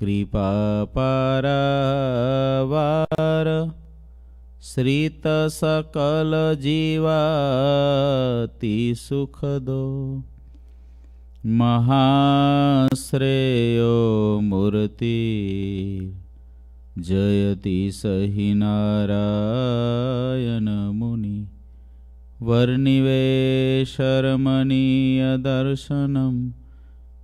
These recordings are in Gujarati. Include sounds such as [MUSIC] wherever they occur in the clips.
કૃપા પરવાર શ્રીત સકલ જીવાતિ સુખદો મહાશ્રેયો મૂર્તિ જયતિ સહી નારાયણ મુનિ વર્ણિવે શર્મનીય દર્શનમ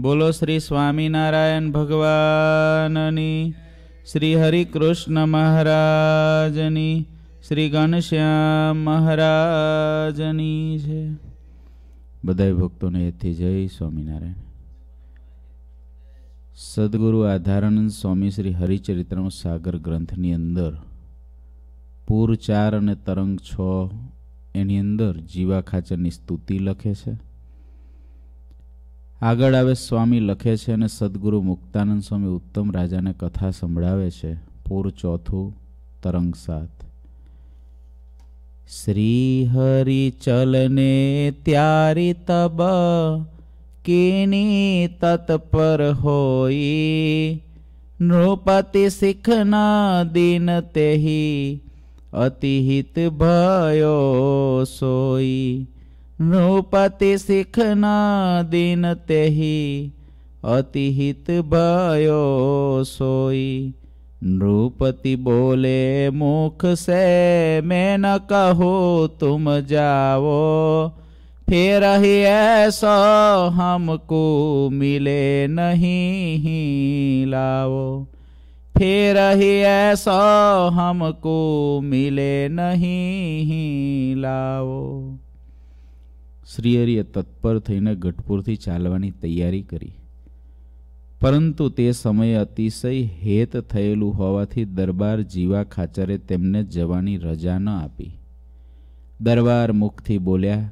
બોલો શ્રી સ્વામિનારાયણ ભગવાનની શ્રી હરિકૃષ્ણ મહારાજની શ્રી ઘનશ્યામ મહારાજની છે બધા ભક્તોને એથી જય સ્વામિનારાયણ સદગુરુ આધારાનંદ સ્વામી શ્રી હરિચરિત્રમ સાગર ગ્રંથની અંદર પૂર ચાર અને તરંગ છ એની અંદર જીવા ખાચરની સ્તુતિ લખે છે આગળ આવે સ્વામી લખે છે અને સદગુરુ મુક્તાનંદ સ્વામી ઉત્તમ રાજાને કથા સંભળાવે છે પૂર ચોથું તરંગ સાત શ્રી હરિ ચલને ત્યારી તબ કેની તત્પર હોઈ નૃપતિ શિખના દિન તેહી અતિહિત ભયો સોઈ नृपति न दिन अति अतिहित भयो सोई नृपति बोले मुख से मैं न कहो तुम जाओ फिर ही ऐसा हमको मिले नहीं ही लाओ फिर ही ऐसा हमको मिले नहीं ही लाओ શ્રીહરિએ તત્પર થઈને ગઢપુરથી ચાલવાની તૈયારી કરી પરંતુ તે સમયે અતિશય હેત થયેલું હોવાથી દરબાર જીવા ખાચરે તેમને જવાની રજા ન આપી દરબાર મુખથી બોલ્યા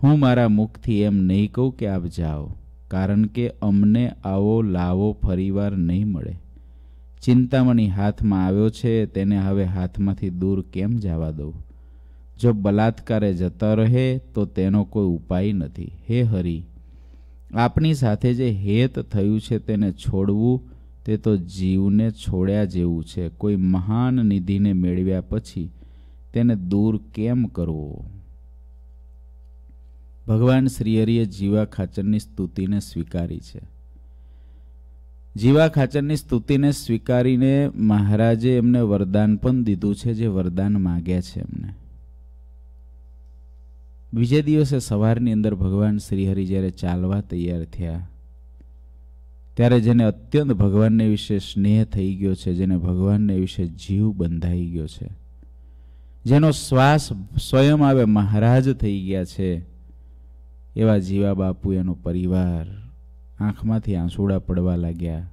હું મારા મુખથી એમ નહીં કહું કે આપ જાઓ કારણ કે અમને આવો લાવો ફરીવાર નહીં મળે ચિંતામણી હાથમાં આવ્યો છે તેને હવે હાથમાંથી દૂર કેમ જવા દઉં જો બલાત્કારે જતા રહે તો તેનો કોઈ ઉપાય નથી હે હરિ આપણી સાથે જે હેત થયું છે તેને છોડવું તે તો જીવને છોડ્યા જેવું છે કોઈ મહાન નિધિને મેળવ્યા પછી તેને દૂર કેમ કરવો ભગવાન શ્રીહરિએ જીવા ખાચરની સ્તુતિને સ્વીકારી છે જીવા ખાચરની સ્તુતિને સ્વીકારીને મહારાજે એમને વરદાન પણ દીધું છે જે વરદાન માગ્યા છે એમને બીજે દિવસે સવારની અંદર ભગવાન શ્રીહરિ જ્યારે ચાલવા તૈયાર થયા ત્યારે જેને અત્યંત ભગવાનને વિશે સ્નેહ થઈ ગયો છે જેને ભગવાનને વિશે જીવ બંધાઈ ગયો છે જેનો શ્વાસ સ્વયં આવે મહારાજ થઈ ગયા છે એવા જીવા બાપુ એનો પરિવાર આંખમાંથી આંસુડા પડવા લાગ્યા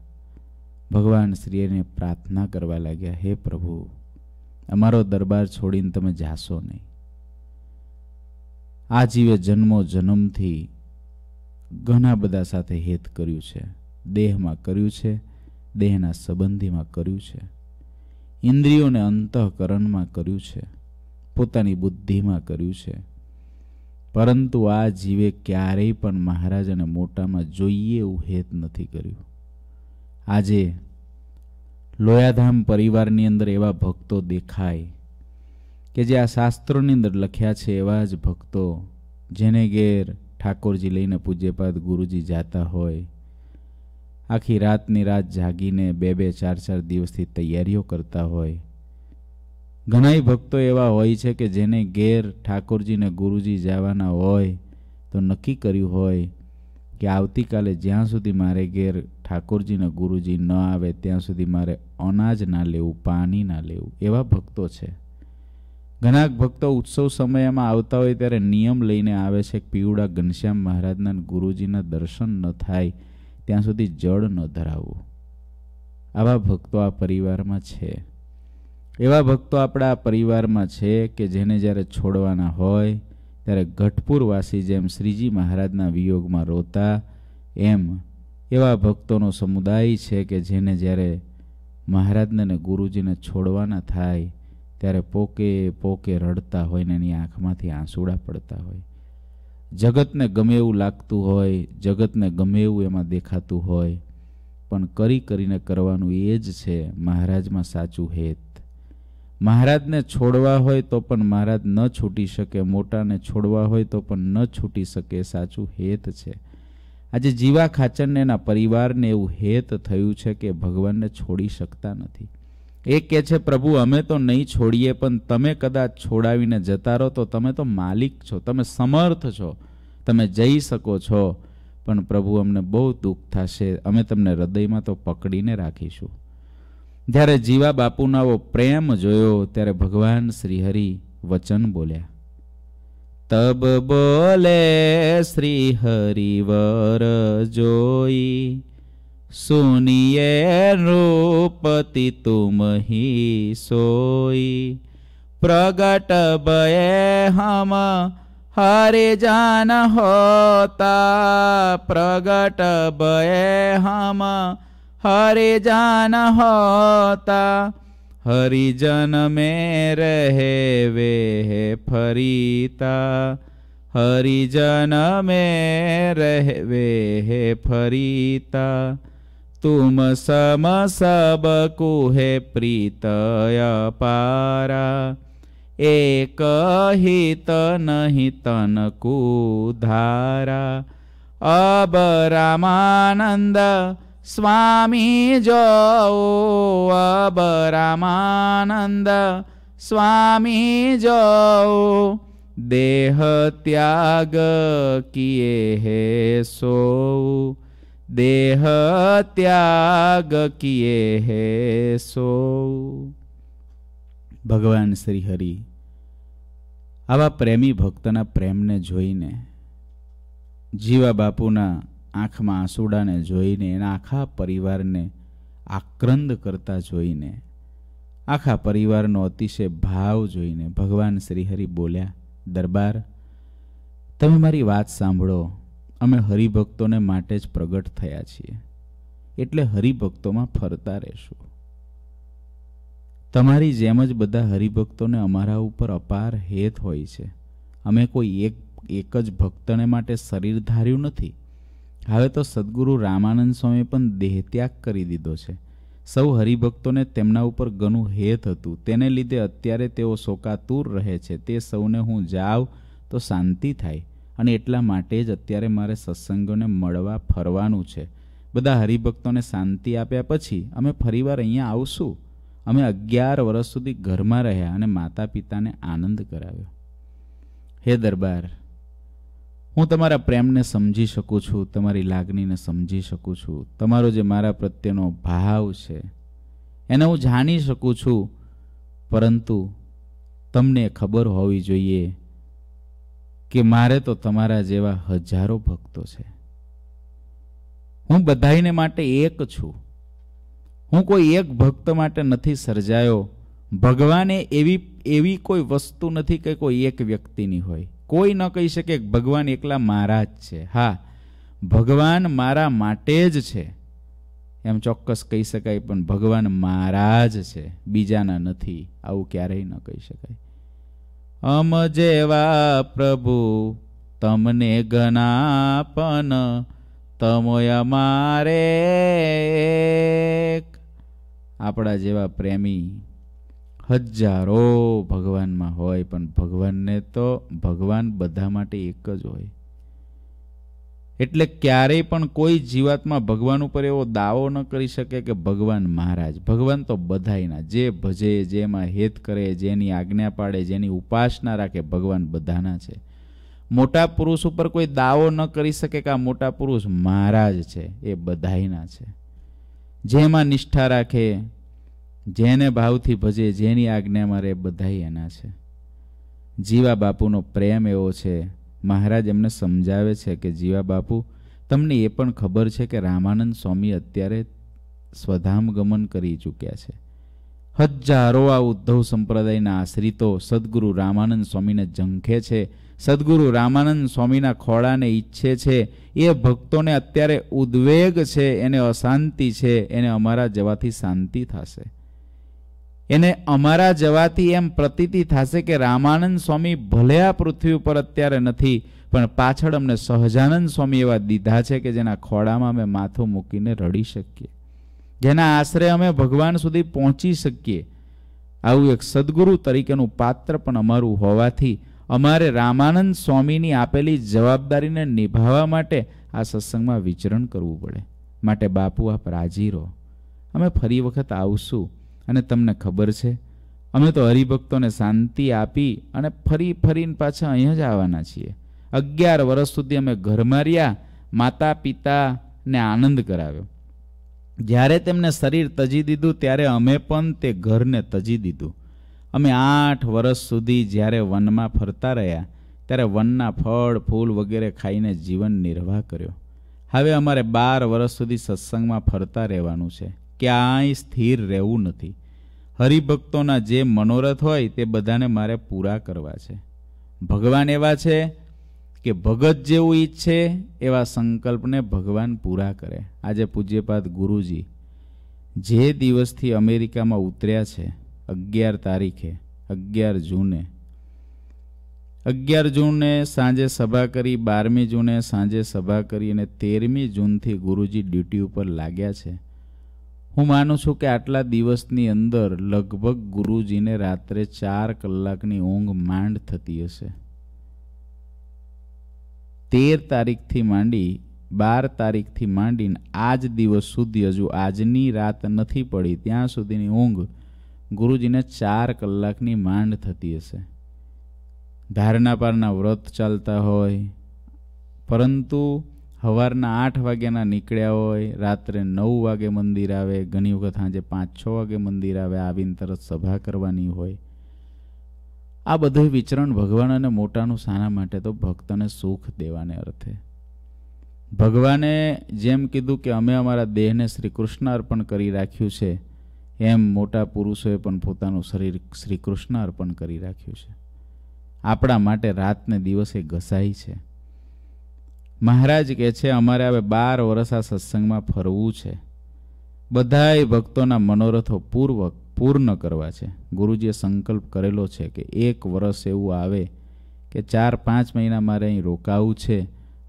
ભગવાન શ્રીને પ્રાર્થના કરવા લાગ્યા હે પ્રભુ અમારો દરબાર છોડીને તમે જાશો નહીં આ જીવે જન્મો જન્મથી ઘણા બધા સાથે હેત કર્યું છે દેહમાં કર્યું છે દેહના સંબંધીમાં કર્યું છે ઇન્દ્રિયોને અંતઃકરણમાં કર્યું છે પોતાની બુદ્ધિમાં કર્યું છે પરંતુ આ જીવે ક્યારેય પણ મહારાજ અને મોટામાં જોઈએ એવું હેત નથી કર્યું આજે લોયાધામ પરિવારની અંદર એવા ભક્તો દેખાય કે જે આ શાસ્ત્રોની અંદર લખ્યા છે એવા જ ભક્તો જેને ઘેર ઠાકોરજી લઈને પૂજ્યપાદ ગુરુજી જાતા હોય આખી રાતની રાત જાગીને બે બે ચાર ચાર દિવસથી તૈયારીઓ કરતા હોય ઘણાય ભક્તો એવા હોય છે કે જેને ઘેર ઠાકોરજીને ગુરુજી જવાના હોય તો નક્કી કર્યું હોય કે આવતીકાલે જ્યાં સુધી મારે ઘેર ઠાકોરજીને ગુરુજી ન આવે ત્યાં સુધી મારે અનાજ ના લેવું પાણી ના લેવું એવા ભક્તો છે ઘણા ભક્તો ઉત્સવ સમયમાં આવતા હોય ત્યારે નિયમ લઈને આવે છે કે પીવડા ઘનશ્યામ મહારાજના ગુરુજીના દર્શન ન થાય ત્યાં સુધી જળ ન ધરાવવું આવા ભક્તો આ પરિવારમાં છે એવા ભક્તો આપણા આ પરિવારમાં છે કે જેને જ્યારે છોડવાના હોય ત્યારે ગઢપુરવાસી જેમ શ્રીજી મહારાજના વિયોગમાં રોતા એમ એવા ભક્તોનો સમુદાય છે કે જેને જ્યારે મહારાજને ગુરુજીને છોડવાના થાય ત્યારે પોકે પોકે રડતા હોય ને એની આંખમાંથી આંસુડા પડતા હોય જગતને ગમે એવું લાગતું હોય જગતને ગમે એવું એમાં દેખાતું હોય પણ કરી કરીને કરવાનું એ જ છે મહારાજમાં સાચું હેત મહારાજને છોડવા હોય તો પણ મહારાજ ન છૂટી શકે મોટાને છોડવા હોય તો પણ ન છૂટી શકે સાચું હેત છે આજે જીવા ખાચરને એના પરિવારને એવું હેત થયું છે કે ભગવાનને છોડી શકતા નથી એ કે છે પ્રભુ અમે તો નહીં છોડીએ પણ તમે કદાચ છોડાવીને જતા રહો તો તમે તો માલિક છો તમે સમર્થ છો તમે જઈ શકો છો પણ પ્રભુ અમને બહુ દુઃખ થશે અમે તમને હૃદયમાં તો પકડીને રાખીશું જ્યારે જીવા બાપુનો આવો પ્રેમ જોયો ત્યારે ભગવાન શ્રીહરિ વચન બોલ્યા તબ બોલે શ્રી હરિવર જોઈ सुनिए रूपति तुम ही सोई प्रगट बये हम हरे जान होता प्रगट बये हम हरे जान होता हरिजन में रहे वे है फरीता हरिजन में रहे वे फरीता तुम सम सबकु हे प्रीतय पारा एक हित नहि तनकु धारा अब रामानन्द स्वामी जो अब रामानन्द स्वामी जो देह त्याग किए हे सो દેહ ત્યાગ કિયે હે સો ભગવાન શ્રી હરિ આવા પ્રેમી ભક્તના પ્રેમને જોઈને જીવા બાપુના આંખમાં આંસુડાને જોઈને એના આખા પરિવારને આક્રંદ કરતા જોઈને આખા પરિવારનો અતિશય ભાવ જોઈને ભગવાન શ્રીહરિ બોલ્યા દરબાર તમે મારી વાત સાંભળો અમે હરિભક્તોને માટે જ પ્રગટ થયા છીએ એટલે હરિભક્તોમાં ફરતા રહેશું તમારી જેમ જ બધા હરિભક્તોને અમારા ઉપર અપાર હેત હોય છે અમે કોઈ એક એક જ ભક્તને માટે શરીર ધાર્યું નથી હવે તો સદગુરુ રામાનંદ સ્વામી પણ દેહત્યાગ કરી દીધો છે સૌ હરિભક્તોને તેમના ઉપર ઘણું હેત હતું તેને લીધે અત્યારે તેઓ શોકાતુર રહે છે તે સૌને હું જાઉં તો શાંતિ થાય અને એટલા માટે જ અત્યારે મારે સત્સંગોને મળવા ફરવાનું છે બધા હરિભક્તોને શાંતિ આપ્યા પછી અમે ફરીવાર અહીંયા આવશું અમે અગિયાર વર્ષ સુધી ઘરમાં રહ્યા અને માતા પિતાને આનંદ કરાવ્યો હે દરબાર હું તમારા પ્રેમને સમજી શકું છું તમારી લાગણીને સમજી શકું છું તમારો જે મારા પ્રત્યેનો ભાવ છે એને હું જાણી શકું છું પરંતુ તમને ખબર હોવી જોઈએ કે મારે તો તમારા જેવા હજારો ભક્તો છે હું બધાઈને માટે એક છું હું કોઈ એક ભક્ત માટે નથી સર્જાયો ભગવાને એવી એવી કોઈ વસ્તુ નથી કે કોઈ એક વ્યક્તિની હોય કોઈ ન કહી શકે ભગવાન એકલા મારા જ છે હા ભગવાન મારા માટે જ છે એમ ચોક્કસ કહી શકાય પણ ભગવાન મારા જ છે બીજાના નથી આવું ક્યારેય ન કહી શકાય અમ જેવા પ્રભુ તમને ઘનાપન તમોય અમારે આપણા જેવા પ્રેમી હજારો ભગવાનમાં હોય પણ ભગવાનને તો ભગવાન બધા માટે એક જ હોય એટલે ક્યારેય પણ કોઈ જીવાતમાં ભગવાન ઉપર એવો દાવો ન કરી શકે કે ભગવાન મહારાજ ભગવાન તો બધાયના જે ભજે જેમાં હેત કરે જેની આજ્ઞા પાડે જેની ઉપાસના રાખે ભગવાન બધાના છે મોટા પુરુષ ઉપર કોઈ દાવો ન કરી શકે કે આ મોટા પુરુષ મહારાજ છે એ બધાયના છે જેમાં નિષ્ઠા રાખે જેને ભાવથી ભજે જેની આજ્ઞામાં રહે બધાય એના છે જીવા બાપુનો પ્રેમ એવો છે મહારાજ એમને સમજાવે છે કે જીવા બાપુ તમને એ પણ ખબર છે કે રામાનંદ સ્વામી અત્યારે સ્વધામ ગમન કરી ચૂક્યા છે હજારો આ ઉદ્ધવ સંપ્રદાયના આશ્રિતો સદગુરુ રામાનંદ સ્વામીને ઝંખે છે સદગુરુ રામાનંદ સ્વામીના ખોળાને ઈચ્છે છે એ ભક્તોને અત્યારે ઉદ્વેગ છે એને અશાંતિ છે એને અમારા જવાથી શાંતિ થશે એને અમારા જવાથી એમ પ્રતીતિ થશે કે રામાનંદ સ્વામી ભલે આ પૃથ્વી ઉપર અત્યારે નથી પણ પાછળ અમને સહજાનંદ સ્વામી એવા દીધા છે કે જેના ખોડામાં અમે માથું મૂકીને રડી શકીએ જેના આશરે અમે ભગવાન સુધી પહોંચી શકીએ આવું એક સદગુરુ તરીકેનું પાત્ર પણ અમારું હોવાથી અમારે રામાનંદ સ્વામીની આપેલી જવાબદારીને નિભાવવા માટે આ સત્સંગમાં વિચરણ કરવું પડે માટે બાપુ આપ રાજી રહો અમે ફરી વખત આવશું અને તમને ખબર છે અમે તો હરિભક્તોને શાંતિ આપી અને ફરી ફરીને પાછા અહીં જ આવવાના છીએ અગિયાર વર્ષ સુધી અમે ઘરમાં રહ્યા માતા પિતાને આનંદ કરાવ્યો જ્યારે તેમને શરીર તજી દીધું ત્યારે અમે પણ તે ઘરને તજી દીધું અમે આઠ વર્ષ સુધી જ્યારે વનમાં ફરતા રહ્યા ત્યારે વનના ફળ ફૂલ વગેરે ખાઈને જીવન નિર્વાહ કર્યો હવે અમારે બાર વર્ષ સુધી સત્સંગમાં ફરતા રહેવાનું છે ક્યાંય સ્થિર રહેવું નથી હરિભક્તોના જે મનોરથ હોય તે બધાને મારે પૂરા કરવા છે ભગવાન એવા છે કે ભગત જેવું ઈચ્છે એવા સંકલ્પને ભગવાન પૂરા કરે આજે પૂજ્યપાદ ગુરુજી જે દિવસથી અમેરિકામાં ઉતર્યા છે અગિયાર તારીખે અગિયાર જૂને અગિયાર જૂને સાંજે સભા કરી બારમી જૂને સાંજે સભા કરી અને તેરમી જૂનથી ગુરુજી ડ્યુટી ઉપર લાગ્યા છે હું માનું છું કે આટલા દિવસની અંદર લગભગ ગુરુજીને રાત્રે ચાર કલાકની ઊંઘ માંડ થતી હશે તેર તારીખથી માંડી બાર તારીખથી માંડીને આ જ દિવસ સુધી હજુ આજની રાત નથી પડી ત્યાં સુધીની ઊંઘ ગુરુજીને ચાર કલાકની માંડ થતી હશે ધારણા પારના વ્રત ચાલતા હોય પરંતુ સવારના આઠ વાગ્યાના નીકળ્યા હોય રાત્રે નવ વાગે મંદિર આવે ઘણી વખત સાંજે પાંચ છ વાગે મંદિર આવે આવીને તરત સભા કરવાની હોય આ બધું વિચરણ ભગવાન અને મોટાનું સાના માટે તો ભક્તને સુખ દેવાને અર્થે ભગવાને જેમ કીધું કે અમે અમારા દેહને શ્રી કૃષ્ણ અર્પણ કરી રાખ્યું છે એમ મોટા પુરુષોએ પણ પોતાનું શરીર શ્રી કૃષ્ણ અર્પણ કરી રાખ્યું છે આપણા માટે રાતને દિવસે ઘસાય છે મહારાજ કહે છે અમારે હવે બાર વર્ષ આ સત્સંગમાં ફરવું છે બધાય ભક્તોના મનોરથો પૂર્વક પૂર્ણ કરવા છે ગુરુજીએ સંકલ્પ કરેલો છે કે એક વર્ષ એવું આવે કે ચાર પાંચ મહિના મારે અહીં રોકાવું છે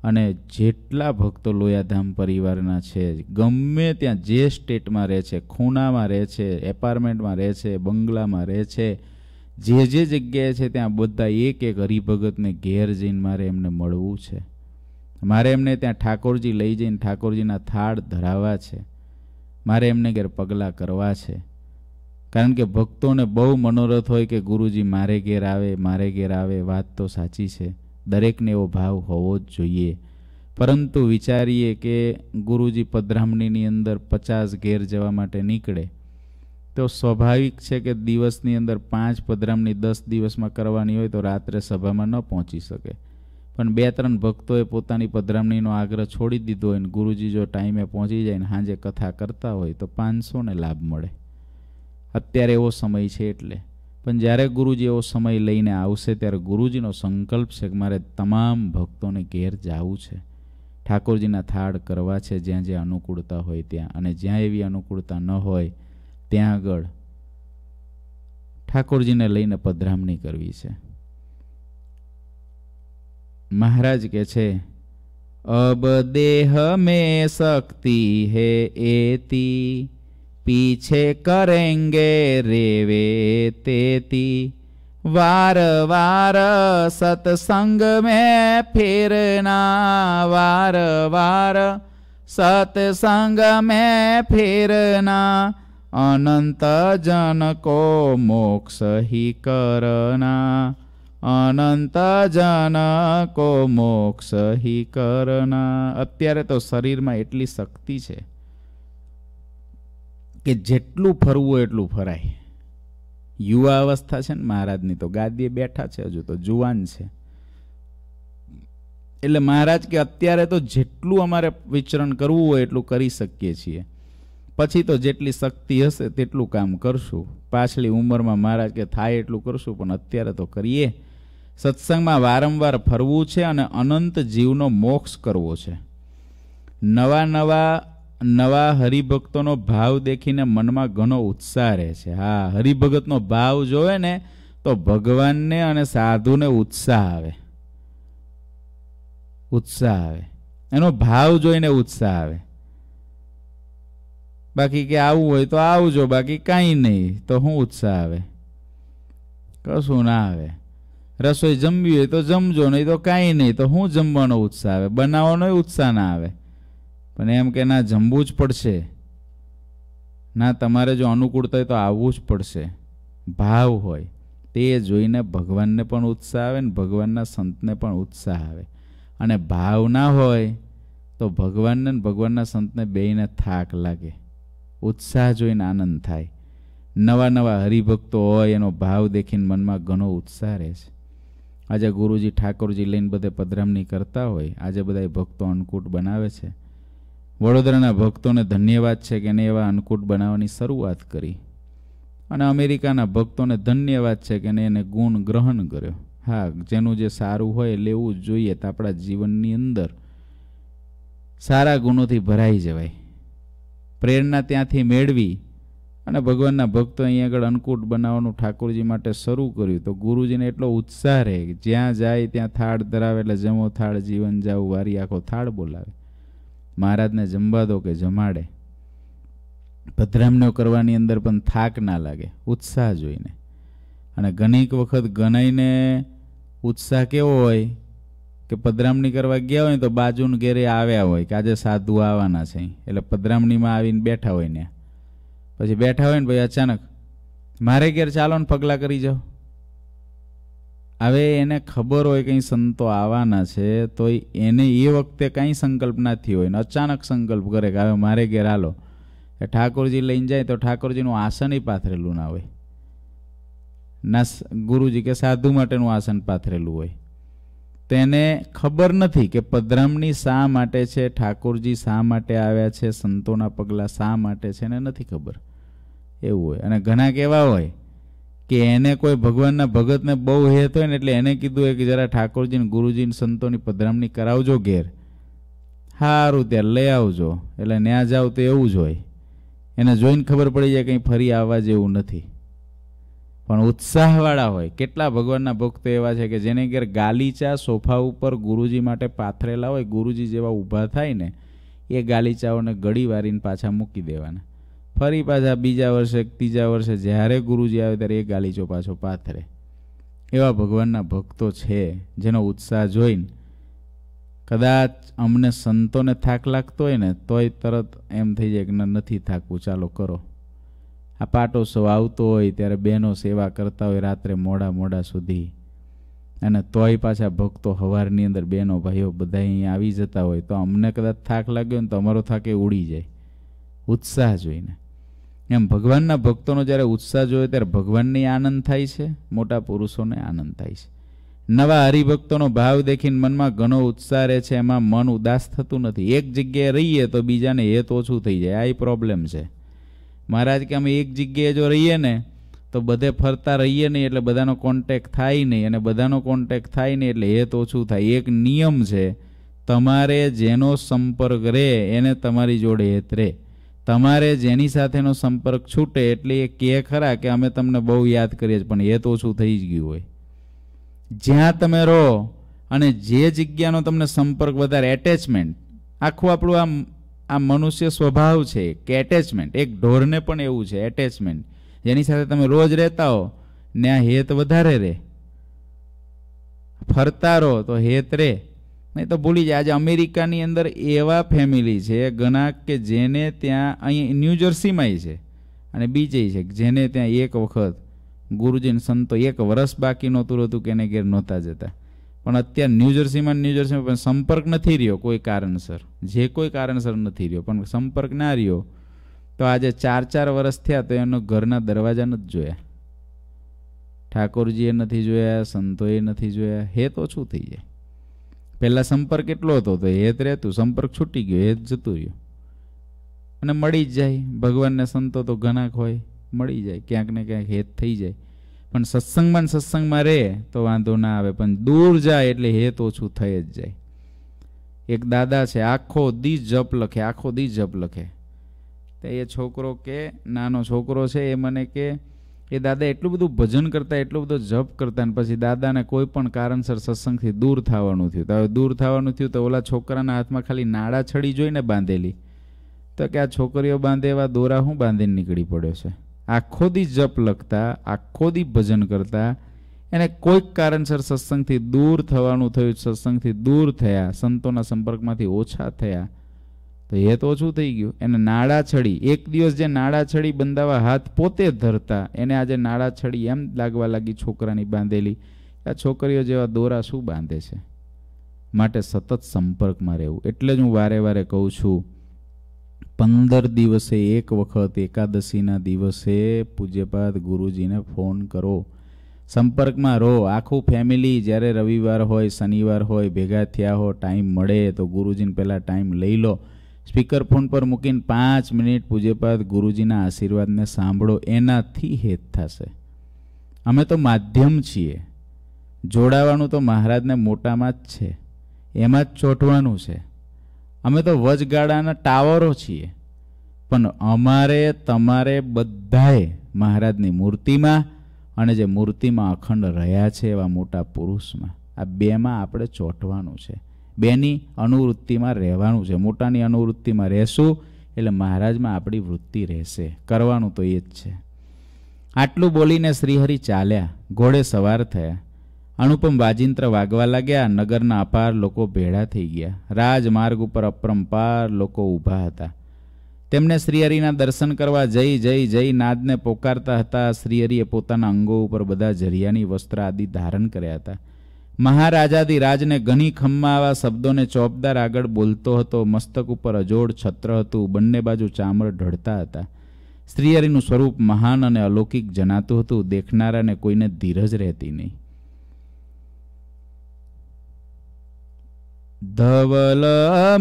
અને જેટલા ભક્તો લોયાધામ પરિવારના છે ગમે ત્યાં જે સ્ટેટમાં રહે છે ખૂણામાં રહે છે એપાર્ટમેન્ટમાં રહે છે બંગલામાં રહે છે જે જે જગ્યાએ છે ત્યાં બધા એક એક હરિભગતને ઘેર જઈને મારે એમને મળવું છે મારે એમને ત્યાં ઠાકોરજી લઈ જઈને ઠાકોરજીના થાળ ધરાવવા છે મારે એમને ઘેર પગલાં કરવા છે કારણ કે ભક્તોને બહુ મનોરથ હોય કે ગુરુજી મારે ઘેર આવે મારે ઘેર આવે વાત તો સાચી છે દરેકને એવો ભાવ હોવો જ જોઈએ પરંતુ વિચારીએ કે ગુરુજી પધરામણીની અંદર પચાસ ઘેર જવા માટે નીકળે તો સ્વાભાવિક છે કે દિવસની અંદર પાંચ પધરામણી દસ દિવસમાં કરવાની હોય તો રાત્રે સભામાં ન પહોંચી શકે પણ બે ત્રણ ભક્તોએ પોતાની પધરામણીનો આગ્રહ છોડી દીધો હોય ને ગુરુજી જો ટાઈમે પહોંચી જાય ને સાંજે કથા કરતા હોય તો પાંચસોને લાભ મળે અત્યારે એવો સમય છે એટલે પણ જ્યારે ગુરુજી એવો સમય લઈને આવશે ત્યારે ગુરુજીનો સંકલ્પ છે કે મારે તમામ ભક્તોને ઘેર જવું છે ઠાકોરજીના થાળ કરવા છે જ્યાં જ્યાં અનુકૂળતા હોય ત્યાં અને જ્યાં એવી અનુકૂળતા ન હોય ત્યાં આગળ ઠાકોરજીને લઈને પધરામણી કરવી છે મહારાજ કે છે અબ દેહ મેં શક્તિ હે એતી પીછે કરેંગે રેવે તેતી वार वार सत्संग में फिरना वार वार सत्संग में फिरना अनंत जन को मोक्ष ही करना અનંતા જાના કો મોક્ષ હિ કરના અત્યારે તો શરીરમાં એટલી શક્તિ છે કે જેટલું ફરવું એટલું ફરાય યુવા અવસ્થા છે ને મહારાજની તો ગાદીએ બેઠા છે હજુ તો જુવાન છે એટલે મહારાજ કે અત્યારે તો જેટલું અમારે વિચરણ કરવું હોય એટલું કરી શકીએ છીએ પછી તો જેટલી શક્તિ હશે તેટલું કામ કરશું પાછલી ઉંમરમાં મહારાજ કે થાય એટલું કરશું પણ અત્યારે તો કરીએ સત્સંગમાં વારંવાર ફરવું છે અને અનંત જીવનો મોક્ષ કરવો છે નવા નવા નવા હરિભક્તોનો ભાવ દેખીને મનમાં ઘણો ઉત્સાહ રહે છે હા હરિભગતનો ભાવ જોવે ને તો ભગવાનને અને સાધુને ઉત્સાહ આવે ઉત્સાહ આવે એનો ભાવ જોઈને ઉત્સાહ આવે બાકી કે આવું હોય તો આવજો બાકી કાંઈ નહીં તો હું ઉત્સાહ આવે કશું ના આવે રસોઈ જમવી હોય તો જમજો નહીં તો કાંઈ નહીં તો શું જમવાનો ઉત્સાહ આવે બનાવવાનો ઉત્સાહ ના આવે પણ એમ કે ના જમવું જ પડશે ના તમારે જો અનુકૂળતા હોય તો આવવું જ પડશે ભાવ હોય તે જોઈને ભગવાનને પણ ઉત્સાહ આવે ને ભગવાનના સંતને પણ ઉત્સાહ આવે અને ભાવ ના હોય તો ભગવાનને ને ભગવાનના સંતને બેયને થાક લાગે ઉત્સાહ જોઈને આનંદ થાય નવા નવા હરિભક્તો હોય એનો ભાવ દેખીને મનમાં ઘણો ઉત્સાહ રહે છે આજે ગુરુજી ઠાકોરજી લઈને બધે પધરામણી કરતા હોય આજે બધા ભક્તો અન્નકૂટ બનાવે છે વડોદરાના ભક્તોને ધન્યવાદ છે કે એને એવા અન્નકૂટ બનાવવાની શરૂઆત કરી અને અમેરિકાના ભક્તોને ધન્યવાદ છે કે એને ગુણ ગ્રહણ કર્યો હા જેનું જે સારું હોય લેવું જ જોઈએ તો આપણા જીવનની અંદર સારા ગુણોથી ભરાઈ જવાય પ્રેરણા ત્યાંથી મેળવી અને ભગવાનના ભક્તો અહીંયા આગળ અન્નકૂટ બનાવવાનું ઠાકોરજી માટે શરૂ કર્યું તો ગુરુજીને એટલો ઉત્સાહ રહે કે જ્યાં જાય ત્યાં થાળ ધરાવે એટલે જમો થાળ જીવન જાવ વારી આખો થાળ બોલાવે મહારાજને જમવા દો કે જમાડે પધરામણો કરવાની અંદર પણ થાક ના લાગે ઉત્સાહ જોઈને અને ઘણીક વખત ગણાઈને ઉત્સાહ કેવો હોય કે પદરામણી કરવા ગયા હોય તો બાજુન ઘેરે આવ્યા હોય કે આજે સાધુ આવવાના છે એટલે પદરામણીમાં આવીને બેઠા હોય ને પછી બેઠા હોય ને ભાઈ અચાનક મારે ઘેર ચાલો ને પગલાં કરી જાઓ હવે એને ખબર હોય કંઈ સંતો આવવાના છે તો એને એ વખતે કાંઈ સંકલ્પ નથી હોય ને અચાનક સંકલ્પ કરે કે હવે મારે ઘેર હાલો એ ઠાકોરજી લઈને જાય તો ઠાકોરજીનું આસન પાથરેલું ના હોય ના ગુરુજી કે સાધુ માટેનું આસન પાથરેલું હોય તેને ખબર નથી કે પધરામણી શા માટે છે ઠાકોરજી શા માટે આવ્યા છે સંતોના પગલાં શા માટે છે એને નથી ખબર એવું હોય અને ઘણા કેવા હોય કે એને કોઈ ભગવાનના ભગતને બહુ હેત હોય ને એટલે એને કીધું હોય કે જરા ઠાકોરજીને ગુરુજીને સંતોની પધરામણી કરાવજો ઘેર સારું ત્યાં લઈ આવજો એટલે ત્યાં જાઓ તો એવું જ હોય એને જોઈને ખબર પડી જાય કંઈ ફરી આવવા જેવું નથી પણ ઉત્સાહવાળા હોય કેટલા ભગવાનના ભક્તો એવા છે કે જેને ઘેર ગાલીચા સોફા ઉપર ગુરુજી માટે પાથરેલા હોય ગુરુજી જેવા ઊભા થાય ને એ ગાલીચાઓને ગળી વારીને પાછા મૂકી દેવાના ફરી પાછા બીજા વર્ષે ત્રીજા વર્ષે જ્યારે ગુરુજી આવે ત્યારે એ ગાલીચો પાછો પાથરે એવા ભગવાનના ભક્તો છે જેનો ઉત્સાહ જોઈને કદાચ અમને સંતોને થાક લાગતો હોય ને તોય તરત એમ થઈ જાય કે નથી થાકવું ચાલો કરો આ પાટોત્સવ આવતો હોય ત્યારે બહેનો સેવા કરતા હોય રાત્રે મોડા મોડા સુધી અને તોય પાછા ભક્તો હવારની અંદર બહેનો ભાઈઓ બધા અહીંયા આવી જતા હોય તો અમને કદાચ થાક લાગ્યો ને તો અમારો થાક એ ઉડી જાય ઉત્સાહ જોઈને એમ ભગવાનના ભક્તોનો જ્યારે ઉત્સાહ જોયો ત્યારે ભગવાનની આનંદ થાય છે મોટા પુરુષોને આનંદ થાય છે નવા હરિભક્તોનો ભાવ દેખીને મનમાં ઘણો ઉત્સાહ રહે છે એમાં મન ઉદાસ થતું નથી એક જગ્યાએ રહીએ તો બીજાને હેત ઓછું થઈ જાય આ પ્રોબ્લેમ છે મહારાજ કે અમે એક જગ્યાએ જો રહીએ ને તો બધે ફરતા રહીએ નહીં એટલે બધાનો કોન્ટેક થાય નહીં અને બધાનો કોન્ટેક થાય નહીં એટલે એ તો ઓછું થાય એક નિયમ છે તમારે જેનો સંપર્ક રહે એને તમારી જોડે હેત રહે તમારે જેની સાથેનો સંપર્ક છૂટે એટલે એ કહે ખરા કે અમે તમને બહુ યાદ કરીએ છીએ પણ એ તો ઓછું થઈ જ ગયું હોય જ્યાં તમે રહો અને જે જગ્યાનો તમને સંપર્ક વધારે એટેચમેન્ટ આખું આપણું આમ આ મનુષ્ય સ્વભાવ છે કે એટેચમેન્ટ એક ઢોરને પણ એવું છે એટેચમેન્ટ જેની સાથે તમે રોજ રહેતા હો ને આ હેત વધારે રહે ફરતા રહો તો હેત રહે નહીં તો ભૂલી જાય આજે અમેરિકાની અંદર એવા ફેમિલી છે ઘણા કે જેને ત્યાં અહીં ન્યૂજર્સીમાંય છે અને બીજે છે જેને ત્યાં એક વખત ગુરુજીન સંતો એક વર્ષ બાકી નહોતું રહેતું કે એને ઘેર નહોતા જતા પણ અત્યારે ન્યૂજર્સીમાં ન્યૂજર્સીમાં પણ સંપર્ક નથી રહ્યો કોઈ કારણસર જે કોઈ કારણસર નથી રહ્યો પણ સંપર્ક ના રહ્યો તો આજે ચાર ચાર વર્ષ થયા તો એનો ઘરના દરવાજા નથી જોયા ઠાકોરજીએ નથી જોયા સંતોએ નથી જોયા હેત ઓછું થઈ જાય પહેલાં સંપર્ક એટલો હતો તો હેત રહેતું સંપર્ક છૂટી ગયો હેત જતું રહ્યું અને મળી જ જાય ભગવાનને સંતો તો ઘણા હોય મળી જાય ક્યાંક ને ક્યાંક હેત થઈ જાય પણ સત્સંગમાં સત્સંગમાં રહે તો વાંધો ના આવે પણ દૂર જાય એટલે હેત ઓછું થઈ જ જાય એક દાદા છે આખો દી જપ લખે આખો દી જપ લખે તો એ છોકરો કે નાનો છોકરો છે એ મને કે એ દાદા એટલું બધું ભજન કરતા એટલું બધું જપ કરતા અને પછી દાદાને કોઈ પણ કારણસર સત્સંગથી દૂર થવાનું થયું તો હવે દૂર થવાનું થયું તો ઓલા છોકરાના હાથમાં ખાલી નાડા છડી જોઈને બાંધેલી તો કે આ છોકરીઓ બાંધે એવા દોરા હું બાંધીને નીકળી પડ્યો છે આખો દી જપ લખતા આખો દી ભજન કરતા એને કોઈક કારણસર સત્સંગથી દૂર થવાનું થયું સત્સંગથી દૂર થયા સંતોના સંપર્કમાંથી ઓછા થયા તો એ તો ઓછું થઈ ગયું એને નાડા છડી એક દિવસ જે નાડા છડી બંધાવા હાથ પોતે ધરતા એને આજે નાડા છડી એમ લાગવા લાગી છોકરાની બાંધેલી આ છોકરીઓ જેવા દોરા શું બાંધે છે માટે સતત સંપર્કમાં રહેવું એટલે જ હું વારે વારે કહું છું પંદર દિવસે એક વખત એકાદશીના દિવસે પૂજ્યપાદ ગુરુજીને ફોન કરો સંપર્કમાં રહો આખું ફેમિલી જ્યારે રવિવાર હોય શનિવાર હોય ભેગા થયા હો ટાઈમ મળે તો ગુરુજીને પહેલાં ટાઈમ લઈ લો સ્પીકર ફોન પર મૂકીને પાંચ મિનિટ પૂજ્યપાદ ગુરુજીના આશીર્વાદને સાંભળો એનાથી હેત થશે અમે તો માધ્યમ છીએ જોડાવાનું તો મહારાજને મોટામાં જ છે એમાં જ ચોંટવાનું છે અમે તો વચગાળાના ટાવરો છીએ પણ અમારે તમારે બધાએ મહારાજની મૂર્તિમાં અને જે મૂર્તિમાં અખંડ રહ્યા છે એવા મોટા પુરુષમાં આ બેમાં આપણે ચોંટવાનું છે બેની અનુવૃત્તિમાં રહેવાનું છે મોટાની અનુવૃત્તિમાં રહેશું એટલે મહારાજમાં આપણી વૃત્તિ રહેશે કરવાનું તો એ જ છે આટલું બોલીને શ્રીહરિ ચાલ્યા ઘોડે સવાર થયા અનુપમ વાજિંત્ર વાગવા લાગ્યા નગરના અપાર લોકો ભેળા થઈ ગયા રાજમાર્ગ ઉપર અપરંપાર લોકો ઊભા હતા તેમણે શ્રીહરિના દર્શન કરવા જઈ જઈ જઈ નાદને પોકારતા હતા શ્રીહરિએ પોતાના અંગો ઉપર બધા ઝરિયાની વસ્ત્ર આદિ ધારણ કર્યા હતા મહારાજાદી રાજને ઘણી ખમ્મા આવા શબ્દોને ચોપદાર આગળ બોલતો હતો મસ્તક ઉપર અજોડ છત્ર હતું બંને બાજુ ચામર ઢળતા હતા શ્રીહરિનું સ્વરૂપ મહાન અને અલૌકિક જણાતું હતું દેખનારાને કોઈને ધીરજ રહેતી નહીં ધવલ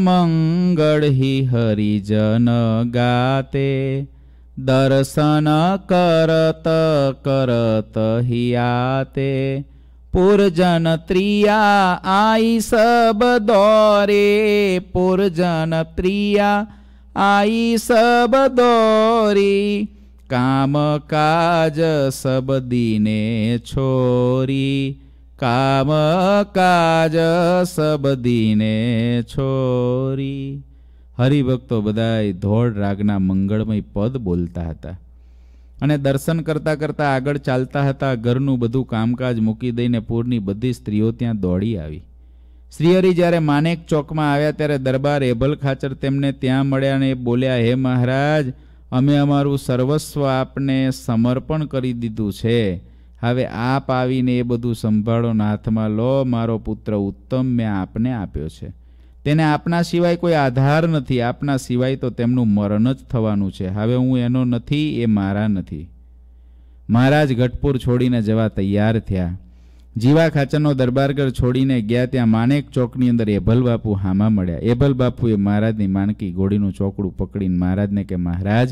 મંગળહિ હરિજન ગાતે દર્શન કરત કરત હિયાતે પુરજન ત્રિયા આઈ સબ દોરે પુરજન ત્રિયા આઈ સબ દોરી કામ કાજ સબ દિને છોરી કામ કાજ સબદીને છોરી હરિભક્તો બધાય ધોળ રાગના મંગળમય પદ બોલતા હતા અને દર્શન કરતાં કરતાં આગળ ચાલતા હતા ઘરનું બધું કામકાજ મૂકી દઈને પૂરની બધી સ્ત્રીઓ ત્યાં દોડી આવી શ્રીહરિ જ્યારે માનેક ચોકમાં આવ્યા ત્યારે દરબાર એભલ ખાચર તેમને ત્યાં મળ્યા અને બોલ્યા હે મહારાજ અમે અમારું સર્વસ્વ આપને સમર્પણ કરી દીધું છે હવે આપ આવીને એ બધું સંભાળોના હાથમાં લો મારો પુત્ર ઉત્તમ મેં આપને આપ્યો છે તેને આપના સિવાય કોઈ આધાર નથી આપના સિવાય તો તેમનું મરણ જ થવાનું છે હવે હું એનો નથી એ મારા નથી મહારાજ ગઢપુર છોડીને જવા તૈયાર થયા જીવા ખાચરનો દરબારગર છોડીને ગયા ત્યાં માણેક ચોકની અંદર એભલ બાપુ હામા મળ્યા એભલ બાપુએ મહારાજની માનકી ઘોડીનું ચોકડું પકડીને મહારાજને કે મહારાજ